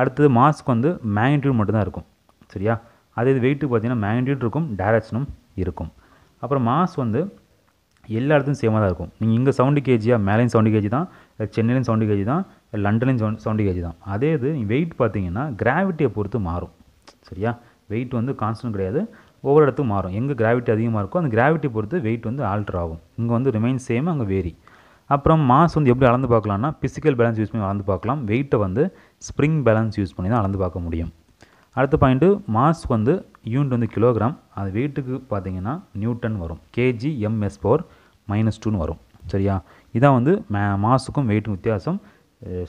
Speaker 1: அடுத்தது மாஸ்க்கு வந்து மேக்னிடியூட் மட்டும்தான் இருக்கும் சரியா அதே இது வெயிட்டு பார்த்தீங்கன்னா மேக்னிடியூட் இருக்கும் டேரக்ஷனும் இருக்கும் அப்புறம் மாஸ் வந்து எல்லா இடத்துலையும் சேமாக தான் இருக்கும் நீங்கள் இங்கே சவுண்டு கேஜியாக மேலேயும் சவுண்டி கேஜி தான் சென்னையிலையும் சவுண்டி கேஜி தான் லண்டன்லையும் சவுண்டு சவுண்டு கேஜி தான் அதே இது வெயிட் பார்த்தீங்கன்னா கிராவிட்டியை பொறுத்து மாறும் சரியா வெயிட் வந்து கான்ஸ்டன்ட் கிடையாது ஒவ்வொரு இடத்துக்கும் மாறும் எங்கே கிராவிட்டி அதிகமாக இருக்கோ அந்த கிராவிட்டி பொறுத்து வெயிட் வந்து ஆல்டர் ஆகும் இங்கே வந்து ரிமைன் சேம் அங்கே வேரி அப்புறம் மாஸ் வந்து எப்படி அளந்து பார்க்கலாம்னா ஃபிசிக்கல் பேலன்ஸ் யூஸ் பண்ணி அளந்து பார்க்கலாம் வெயிட்டை வந்து ஸ்ப்ரிங் பேலன்ஸ் யூஸ் பண்ணி தான் அளந்து பார்க்க முடியும் அடுத்த பாயிண்ட்டு மாஸ் வந்து யூனிட் வந்து கிலோகிராம் அது வெயிட்டுக்கு பார்த்தீங்கன்னா நியூட்டன் வரும் கேஜி எம்எஸ் ஃபோர் மைனஸ் டூன்னு வரும் சரியா இதான் வந்து மே மாஸுக்கும் வெயிட்டுக்கும் வித்தியாசம்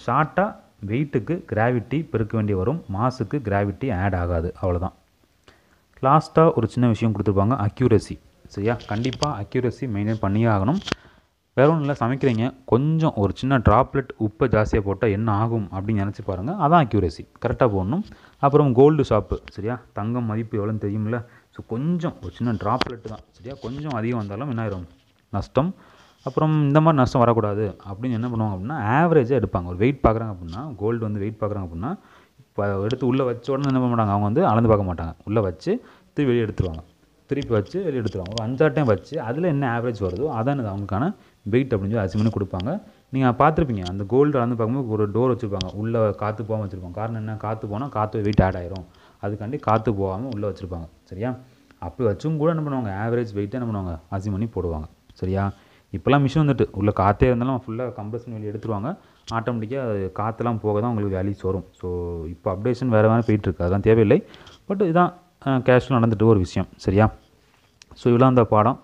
Speaker 1: ஷார்ட்டாக வெயிட்டுக்கு கிராவிட்டி பெருக்க வேண்டி வரும் மாஸுக்கு கிராவிட்டி ஆட் ஆகாது அவ்வளோதான் லாஸ்ட்டாக ஒரு சின்ன விஷயம் கொடுத்துருப்பாங்க அக்யூரசி சரியா கண்டிப்பாக அக்யூரசி மெயின்டைன் பண்ணியே ஆகணும் வேற ஒன்றும் இல்லை சமைக்கிறீங்க கொஞ்சம் ஒரு சின்ன ட்ராப்லெட் உப்பை ஜாஸ்தியாக போட்டால் என்ன ஆகும் அப்படின்னு நினச்சி பாருங்கள் அதான் அக்யூரசி கரெக்டாக போடணும் அப்புறம் கோல்டு ஷாப்பு சரியா தங்கம் மதிப்பு எவ்வளோன்னு தெரியும்ல ஸோ கொஞ்சம் ஒரு சின்ன ட்ராப்லெட்டு தான் சரியா கொஞ்சம் அதிகம் வந்தாலும் என்ன நஷ்டம் அப்புறம் இந்த மாதிரி நஷ்டம் வரக்கூடாது அப்படின்னு என்ன பண்ணுவாங்க அப்படின்னா ஆவரேஜாக எடுப்பாங்க ஒரு வெயிட் பார்க்குறாங்க அப்படின்னா கோல்டு வந்து வெயிட் பார்க்குறாங்க அப்படின்னா இப்போ எடுத்து உள்ளே வச்ச உடனே என்ன பண்ண மாட்டாங்க அவங்க வந்து அளந்து பார்க்க மாட்டாங்க உள்ளே வச்சு திருப்பி வெளியே எடுத்துருவாங்க திருப்பி வச்சு வெளியே எடுத்துருவாங்க ஒரு அஞ்சாறு டைம் வச்சு அதில் என்ன ஆவரேஜ் வருதோ அதான் அவங்களுக்கான வெயிட் அப்படின்னு சொல்லி அசிமனு கொடுப்பாங்க நீங்கள் பார்த்துருப்பீங்க அந்த கோல்டு அளந்து பார்க்கும்போது ஒரு டோர் வச்சுருப்பாங்க உள்ளே காற்று போகாமல் வச்சுருப்பாங்க காரணம் என்ன காற்று போனால் காற்று வெயிட் ஆட் ஆகிரும் அதுக்காண்டி காற்று போகாமல் உள்ளே வச்சுருப்பாங்க சரியா அப்படி வச்சும் கூட என்ன பண்ணுவாங்க ஆவரேஜ் வெயிட்டை என்ன பண்ணுவாங்க அசிமனி போடுவாங்க சரியா இப்போலாம் மிஷின் வந்துட்டு உள்ளே காற்றே இருந்தாலும் ஃபுல்லாக கம்ப்ரஸ் வெளியே எடுத்துருவாங்க ஆட்டோமேட்டிக்காக அது காற்றுலாம் போக தான் உங்களுக்கு வேல்யூஸ் வரும் ஸோ இப்போ அப்டேஷன் வேறு வேறு போயிட்டுருக்கு அதெல்லாம் தேவையில்லை பட் இதுதான் கேஷ்வலாக நடந்துட்டு ஒரு விஷயம் சரியா ஸோ இவ்வளோ அந்த பாடம்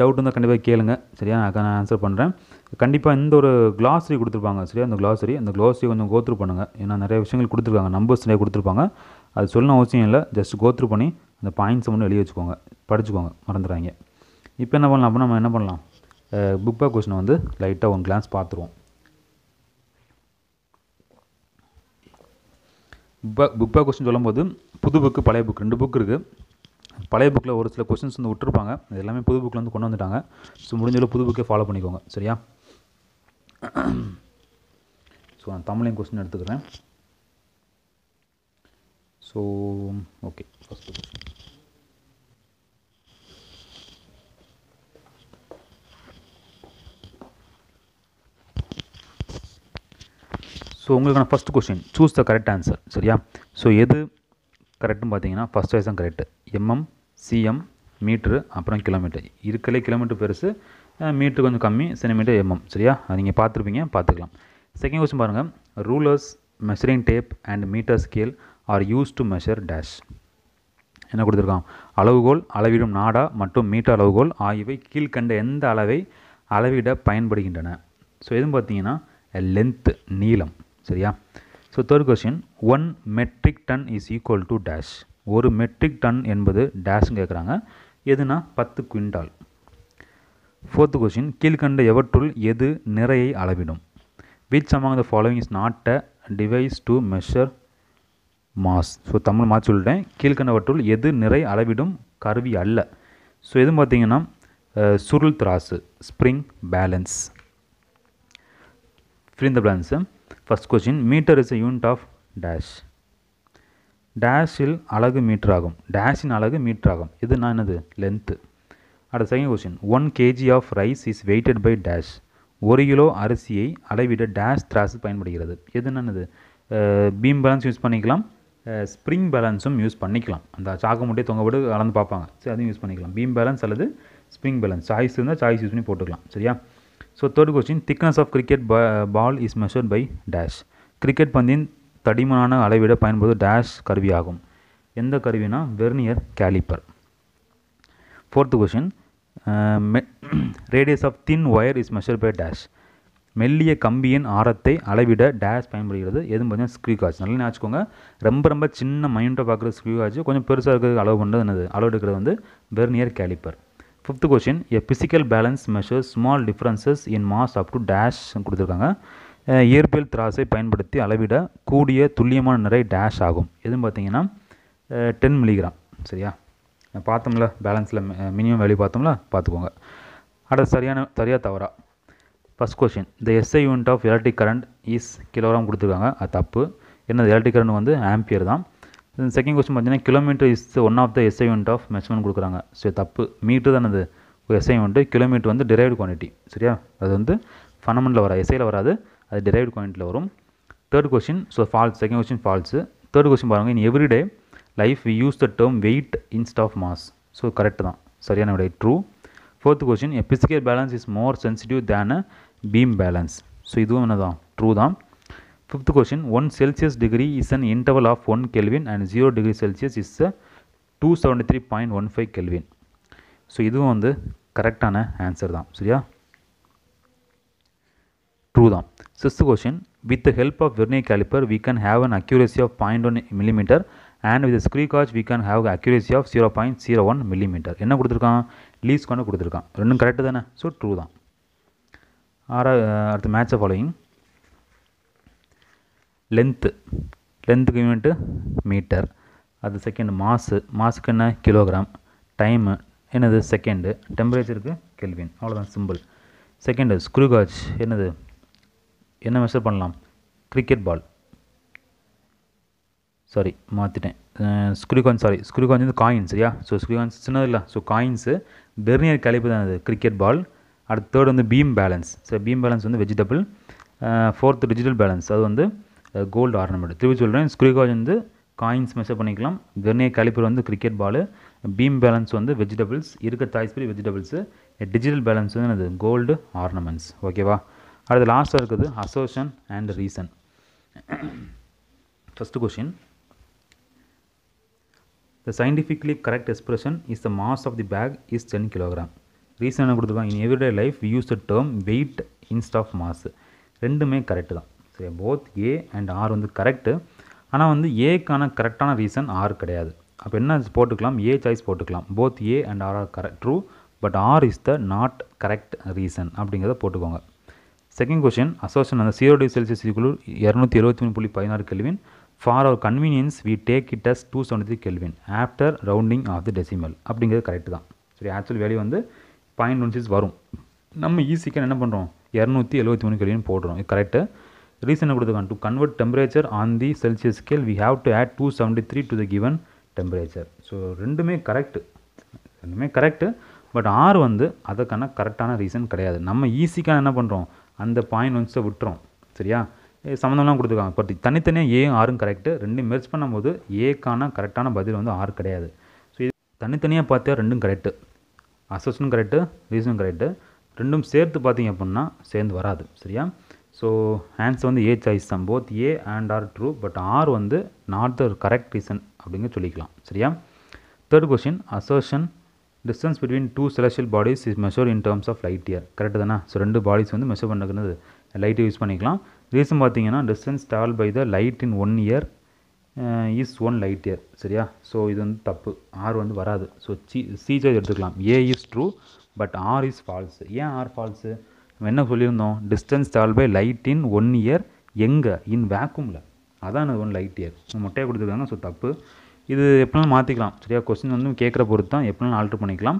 Speaker 1: டவுட் இருந்தால் கண்டிப்பாக கேளுங்க சரியா நான் ஆன்சர் பண்ணுறேன் கண்டிப்பாக இந்த ஒரு க்ளாஸரி கொடுத்துருப்பாங்க சரியா அந்த க்ளாஸரி அந்த க்ளாஸரி கொஞ்சம் கோத்ரூ பண்ணுங்கள் ஏன்னா நிறைய விஷயங்கள் கொடுத்துருக்காங்க நம்பர்ஸ் நிறைய கொடுத்துருப்பாங்க அது சொல்லணும் அவசியம் இல்லை ஜஸ்ட் கோத்ரூ பண்ணி அந்த பாயிண்ட்ஸை மட்டும் எழுதி வச்சுக்கோங்க படிச்சுக்கோங்க மறந்துடுறாங்க இப்போ என்ன பண்ணலாம் அப்படின்னா நம்ம என்ன பண்ணலாம் புக் பேக் கொஷினை வந்து லைட்டாக ஒன் கிளான்ஸ் பார்த்துருவோம் புக் புக் பேக் கொஸ்டின் சொல்லும்போது புது புக்கு பழைய புக் ரெண்டு புக் இருக்குது பழைய புக்கில் ஒரு சில கொஸ்டின்ஸ் வந்து விட்டுருப்பாங்க அது எல்லாமே புது புக்கில் வந்து கொண்டு வந்துட்டாங்க ஸோ முடிஞ்சளவு புது புக்கே ஃபாலோ பண்ணிக்கோங்க சரியா ஸோ நான் தமிழையும் கொஸ்டின் எடுத்துக்கிறேன் so okay first question so உங்களுக்கான first question choose the correct answer சரியா ஸோ எது கரெக்ட்னு பார்த்தீங்கன்னா ஃபஸ்ட் வைஸ் தான் கரெக்ட் எம்எம் சிஎம் மீட்ரு அப்புறம் கிலோமீட்டர் இருக்கலே கிலோமீட்டர் பெருசு மீட்ரு கொஞ்சம் கம்மி சென்டிமீட்டர் எம்எம் சரியா அது நீங்கள் பார்த்துருப்பீங்க பார்த்துக்கலாம் செகண்ட் கொஸ்டின் பாருங்கள் rulers measuring tape and metre scale are use to measure dash என்ன கொடுத்துருக்கான் அளவுகோல் அளவிடும் நாடா மற்றும் மீட்டர் அளவுகோல் ஆகியவை கீழ்கண்ட எந்த அளவை அளவிட பயன்படுகின்றன ஸோ எதுவும் பார்த்தீங்கன்னா லென்த்து நீளம் சரியா so third question one metric ton is equal to dash ஒரு மெட்ரிக் டன் என்பது டேஷ்னு கேட்குறாங்க எதுனா பத்து குவிண்டால் ஃபோர்த்து கொஸ்டின் கீழ்கண்ட எவற்றுள் எது நிறையை அளவிடும் which among the following is not a device to measure mass so Tamil மாற்றி சொல்லிட்டேன் கீழ்கண்டவற்றுள் எது நிறை அளவிடும் கருவி அல்ல ஸோ எதுவும் பார்த்தீங்கன்னா சுருள் திராசு ஸ்ப்ரிங் பேலன்ஸ் ஃப்ரீ இந்த balance first question metre is a unit of dash டேஷில் அழகு மீட்டர் ஆகும் டேஷின் அழகு மீட்டர் ஆகும் இது நான் என்னது லென்த்து அடுத்த second question one kg of rice is weighted by dash ஒரு கிலோ அரிசியை அளவிட டேஷ் திராஸ் பயன்படுகிறது எது என்னது பீம் பேலன்ஸ் யூஸ் பண்ணிக்கலாம் ஸ்ப்ரிங் பேலன்ஸும் யூஸ் பண்ணிக்கலாம் அந்த சாக்கு முட்டையை தொங்க விட்டு கலந்து பார்ப்பாங்க சரி அதையும் யூஸ் பண்ணிக்கலாம் பீம் பேலன்ஸ் அல்லது ஸ்ப்ரிங் பேலன்ஸ் சாய்ஸ் இருந்தால் சாய்ஸ் யூஸ் பண்ணி போட்டுக்கலாம் சரியா So third question thickness of cricket ball is measured by dash cricket பந்தின் தடிமனான அளவிட பயன்படுவது டேஷ் கருவியாகும் எந்த கருவினா vernier caliper fourth question radius of thin wire is measure by dash மெல்லிய கம்பியின் ஆரத்தை அளவிட டேஷ் பயன்படுகிறது எதுவும் பார்த்தீங்கன்னா ஸ்க்ரீ காஜ் நல்லா நினச்சிக்கோங்க ரொம்ப ரொம்ப சின்ன மைண்டாக பார்க்குற ஸ்க்ரீ காஜ் கொஞ்சம் பெருசாக இருக்கிறது அளவு பண்ணுறது என்னது அளவு எடுக்கிறது வந்து vernier caliper fifth question a physical balance measure small differences in mass up to dash கொடுத்துருக்காங்க இயற்பியல் திராஸை பயன்படுத்தி அளவிட கூடிய துல்லியமான நிறை டேஷ் ஆகும் எதுன்னு பார்த்தீங்கன்னா டென் மில்லிகிராம் சரியா பார்த்தோம்ல பேலன்ஸில் மினிமம் வேல்யூ பார்த்தோம்ல பார்த்துக்கோங்க அட சரியான சரியாக தவறா first question the SI unit of electric current is kilogram கொடுத்துருக்காங்க அது தப்பு என்னது எலக்ட்ரிக் கரண்ட் வந்து ஆம்பியர் தான் செகண்ட் கொஸ்டின் பார்த்தீங்கன்னா kilometre is one of the SI unit of measurement கொடுக்குறாங்க ஸோ தப்பு மீட்டர் தானது அது எஸ்ஐ கிலோமீட்டர் வந்து டிரைவ்டு குவான்டிட்டி சரியா அது வந்து ஃபனமெண்டில் வராது எஸ்ஐயில் வராது அது டிரைவ்டு குவான்டிட்டியில் வரும் third question so false second question false third question பாருங்கள் in everyday life we use the term weight instead of mass so correct தான் சரியான விடை true fourth question a physical balance is more sensitive than a beam balance so இதுவும் என்னதான் ட்ரூ தான் one Celsius degree Fifth question, 1 Celsius degree is an interval of 1 Kelvin two 0 three point one five kelvin so இதுவும் வந்து கரெக்டான ஆன்சர் தான் சரியா ட்ரூ தான் sixth question with the help of vernier caliper we can have an accuracy of point one millimetre and with screw gauge we can have accuracy of zero point zero one millimetre என்ன கொடுத்துருக்கான் லீஸ் கொண்டு கொடுத்துருக்கான் ரெண்டும் கரெக்டு தானே ஸோ ட்ரூ தான் ஆறா அடுத்த மேட்ச் ஃபாலோயிங் லென்த்து லென்த்துக்கு யூனிட்டு மீட்டர் அது செகண்ட் மாசு மாசுக்கு என்ன கிலோகிராம் டைமு என்னது செகண்டு டெம்பரேச்சருக்கு கெல்வின் அவ்வளோதான் சிம்பிள் செகண்டு ஸ்க்ரூ காஜ் என்னது என்ன மெஷர் பண்ணலாம் கிரிக்கெட் பால் சாரி மாற்றிட்டேன் screw gauge sorry screw gauge வந்து காயின் சரியா ஸோ ஸ்க்ரூ காஞ்ச் சின்னது இல்லை ஸோ காயின்ஸு பெர்னியர் கழிப்பு தான் அது கிரிக்கெட் பால் அடுத்த தேர்ட் வந்து beam balance so beam balance வந்து வெஜிடபிள் ஃபோர்த் டிஜிட்டல் பேலன்ஸ் அது வந்து கோல்டு ஆர்னமெண்ட் திருப்பி சொல்கிறேன் ஸ்க்ரூ வந்து காயின்ஸ் மெஷர் பண்ணிக்கலாம் வெர்னே கழிப்பர் வந்து கிரிக்கெட் பாலு பீம் பேலன்ஸ் வந்து வெஜிடபிள்ஸ் இருக்க தாய்ஸ்பரி வெஜிடபிள்ஸு டிஜிட்டல் பேலன்ஸ் வந்து எனது கோல்டு ஆர்னமெண்ட்ஸ் ஓகேவா அடுத்து லாஸ்ட்டாக இருக்குது assertion and reason first question the scientifically correct expression is the mass of the bag is ten kilogram reason என்ன கொடுத்துருக்காங்க in everyday life use the term weight instead of mass ரெண்டுமே கரெக்டு தான் சரி போத் ஏ அண்ட் ஆர் வந்து கரெக்டு ஆனால் வந்து ஏக்கான கரெக்டான ரீசன் ஆர் கிடையாது அப்போ என்ன போட்டுக்கலாம் ஏ சாய்ஸ் போட்டுக்கலாம் both A and R R correct true but R is the not correct reason அப்படிங்கிறத போட்டுக்கோங்க செகண்ட் கொஷின் அசோஷன் அந்த சீரோ டிகிரி செல்சியஸ் குழு இரநூத்தி இருபத்தி மூணு புள்ளி பதினாறு kelvin for our convenience we take it as two seventy three kelvin after rounding off the decimal அப்படிங்கிறது கரெக்ட் தான் சரி ஆக்சுவல் வேல்யூ வந்து பாயிண்ட் ஒன் சிக்ஸ் வரும் நம்ம ஈஸிக்காக என்ன பண்ணுறோம் இரநூத்தி எழுபத்தி மூணு கெல்வின் போடுறோம் இது கரெக்டு ரீசன் கொடுத்துருக்கான் to convert temperature on the Celsius scale we have to add two seventy three to the given temperature so ரெண்டுமே கரெக்டு ரெண்டுமே கரெக்டு பட் ஆர் வந்து அதுக்கான கரெக்டான ரீசன் கிடையாது நம்ம ஈஸிக்காக என்ன பண்ணுறோம் அந்த பாயிண்ட் ஒன்ஸை விட்டுறோம் சரியா சம்மந்தம்லாம் கொடுத்துருக்காங்க பட் தனித்தனியாக ஏ ஆறும் கரெக்டு ரெண்டு மெர்ச் பண்ணும்போது ஏக்கான கரெக்டான பதில் வந்து ஆறு கிடையாது ஸோ இது தனித்தனியாக பார்த்தா ரெண்டும் கரெக்டு அசஸ்னும் கரெக்டு ரீசனும் கரெக்டு ரெண்டும் சேர்த்து பார்த்தீங்க அப்படின்னா சேர்ந்து வராது சரியா ஸோ ஆன்சர் வந்து ஏ சாய்ஸ் தான் both A and R true but R வந்து நாட் த கரெக்ட் ரீசன் அப்படிங்க சொல்லிக்கலாம் சரியா third question assertion distance between two celestial bodies is measure in terms of light year correct தானே ஸோ ரெண்டு பாடிஸ் வந்து மெஷர் பண்ணுறது லைட்டை யூஸ் பண்ணிக்கலாம் ரீசன் பார்த்தீங்கன்னா distance travel by the light in one year is one light year சரியா ஸோ இது வந்து தப்பு ஆர் வந்து வராது ஸோ சி சி சாய்ஸ் எடுத்துக்கலாம் A is true but R is false ஏன் ஆர் ஃபால்ஸு என்ன சொல்லியிருந்தோம் distance travelled by light in one year எங்கே இன் வேக்குமில் அதான் ஒன் லைட் இயர் மொட்டையாக கொடுத்துருக்காங்க ஸோ தப்பு இது எப்படினாலும் மாற்றிக்கலாம் சரியா கொஸ்டின் வந்து கேட்குற பொறுத்து தான் எப்படினாலும் ஆல்ட்ரு பண்ணிக்கலாம்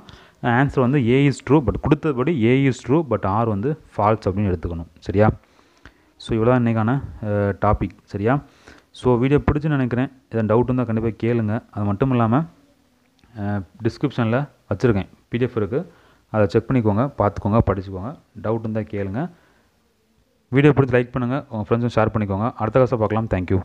Speaker 1: ஆன்சர் வந்து ஏ இஸ் ட்ரூ பட் கொடுத்தபடி A is true but R வந்து ஃபால்ஸ் அப்படின்னு எடுத்துக்கணும் சரியா ஸோ இவ்வளோ இன்றைக்கான டாபிக் சரியா ஸோ வீடியோ பிடிச்சி நினைக்கிறேன் எதாவது டவுட் இருந்தால் கண்டிப்பாக கேளுங்கள் அது மட்டும் இல்லாமல் டிஸ்கிரிப்ஷனில் வச்சுருக்கேன் பிடிஎஃப் இருக்குது அதை செக் பண்ணிக்கோங்க பார்த்துக்கோங்க படிச்சுக்கோங்க டவுட் இருந்தால் கேளுங்கள் வீடியோ பிடிச்சி லைக் பண்ணுங்கள் உங்கள் ஃப்ரெண்ட்ஸும் ஷேர் பண்ணிக்கோங்க அடுத்த காசை பார்க்கலாம் தேங்க்யூ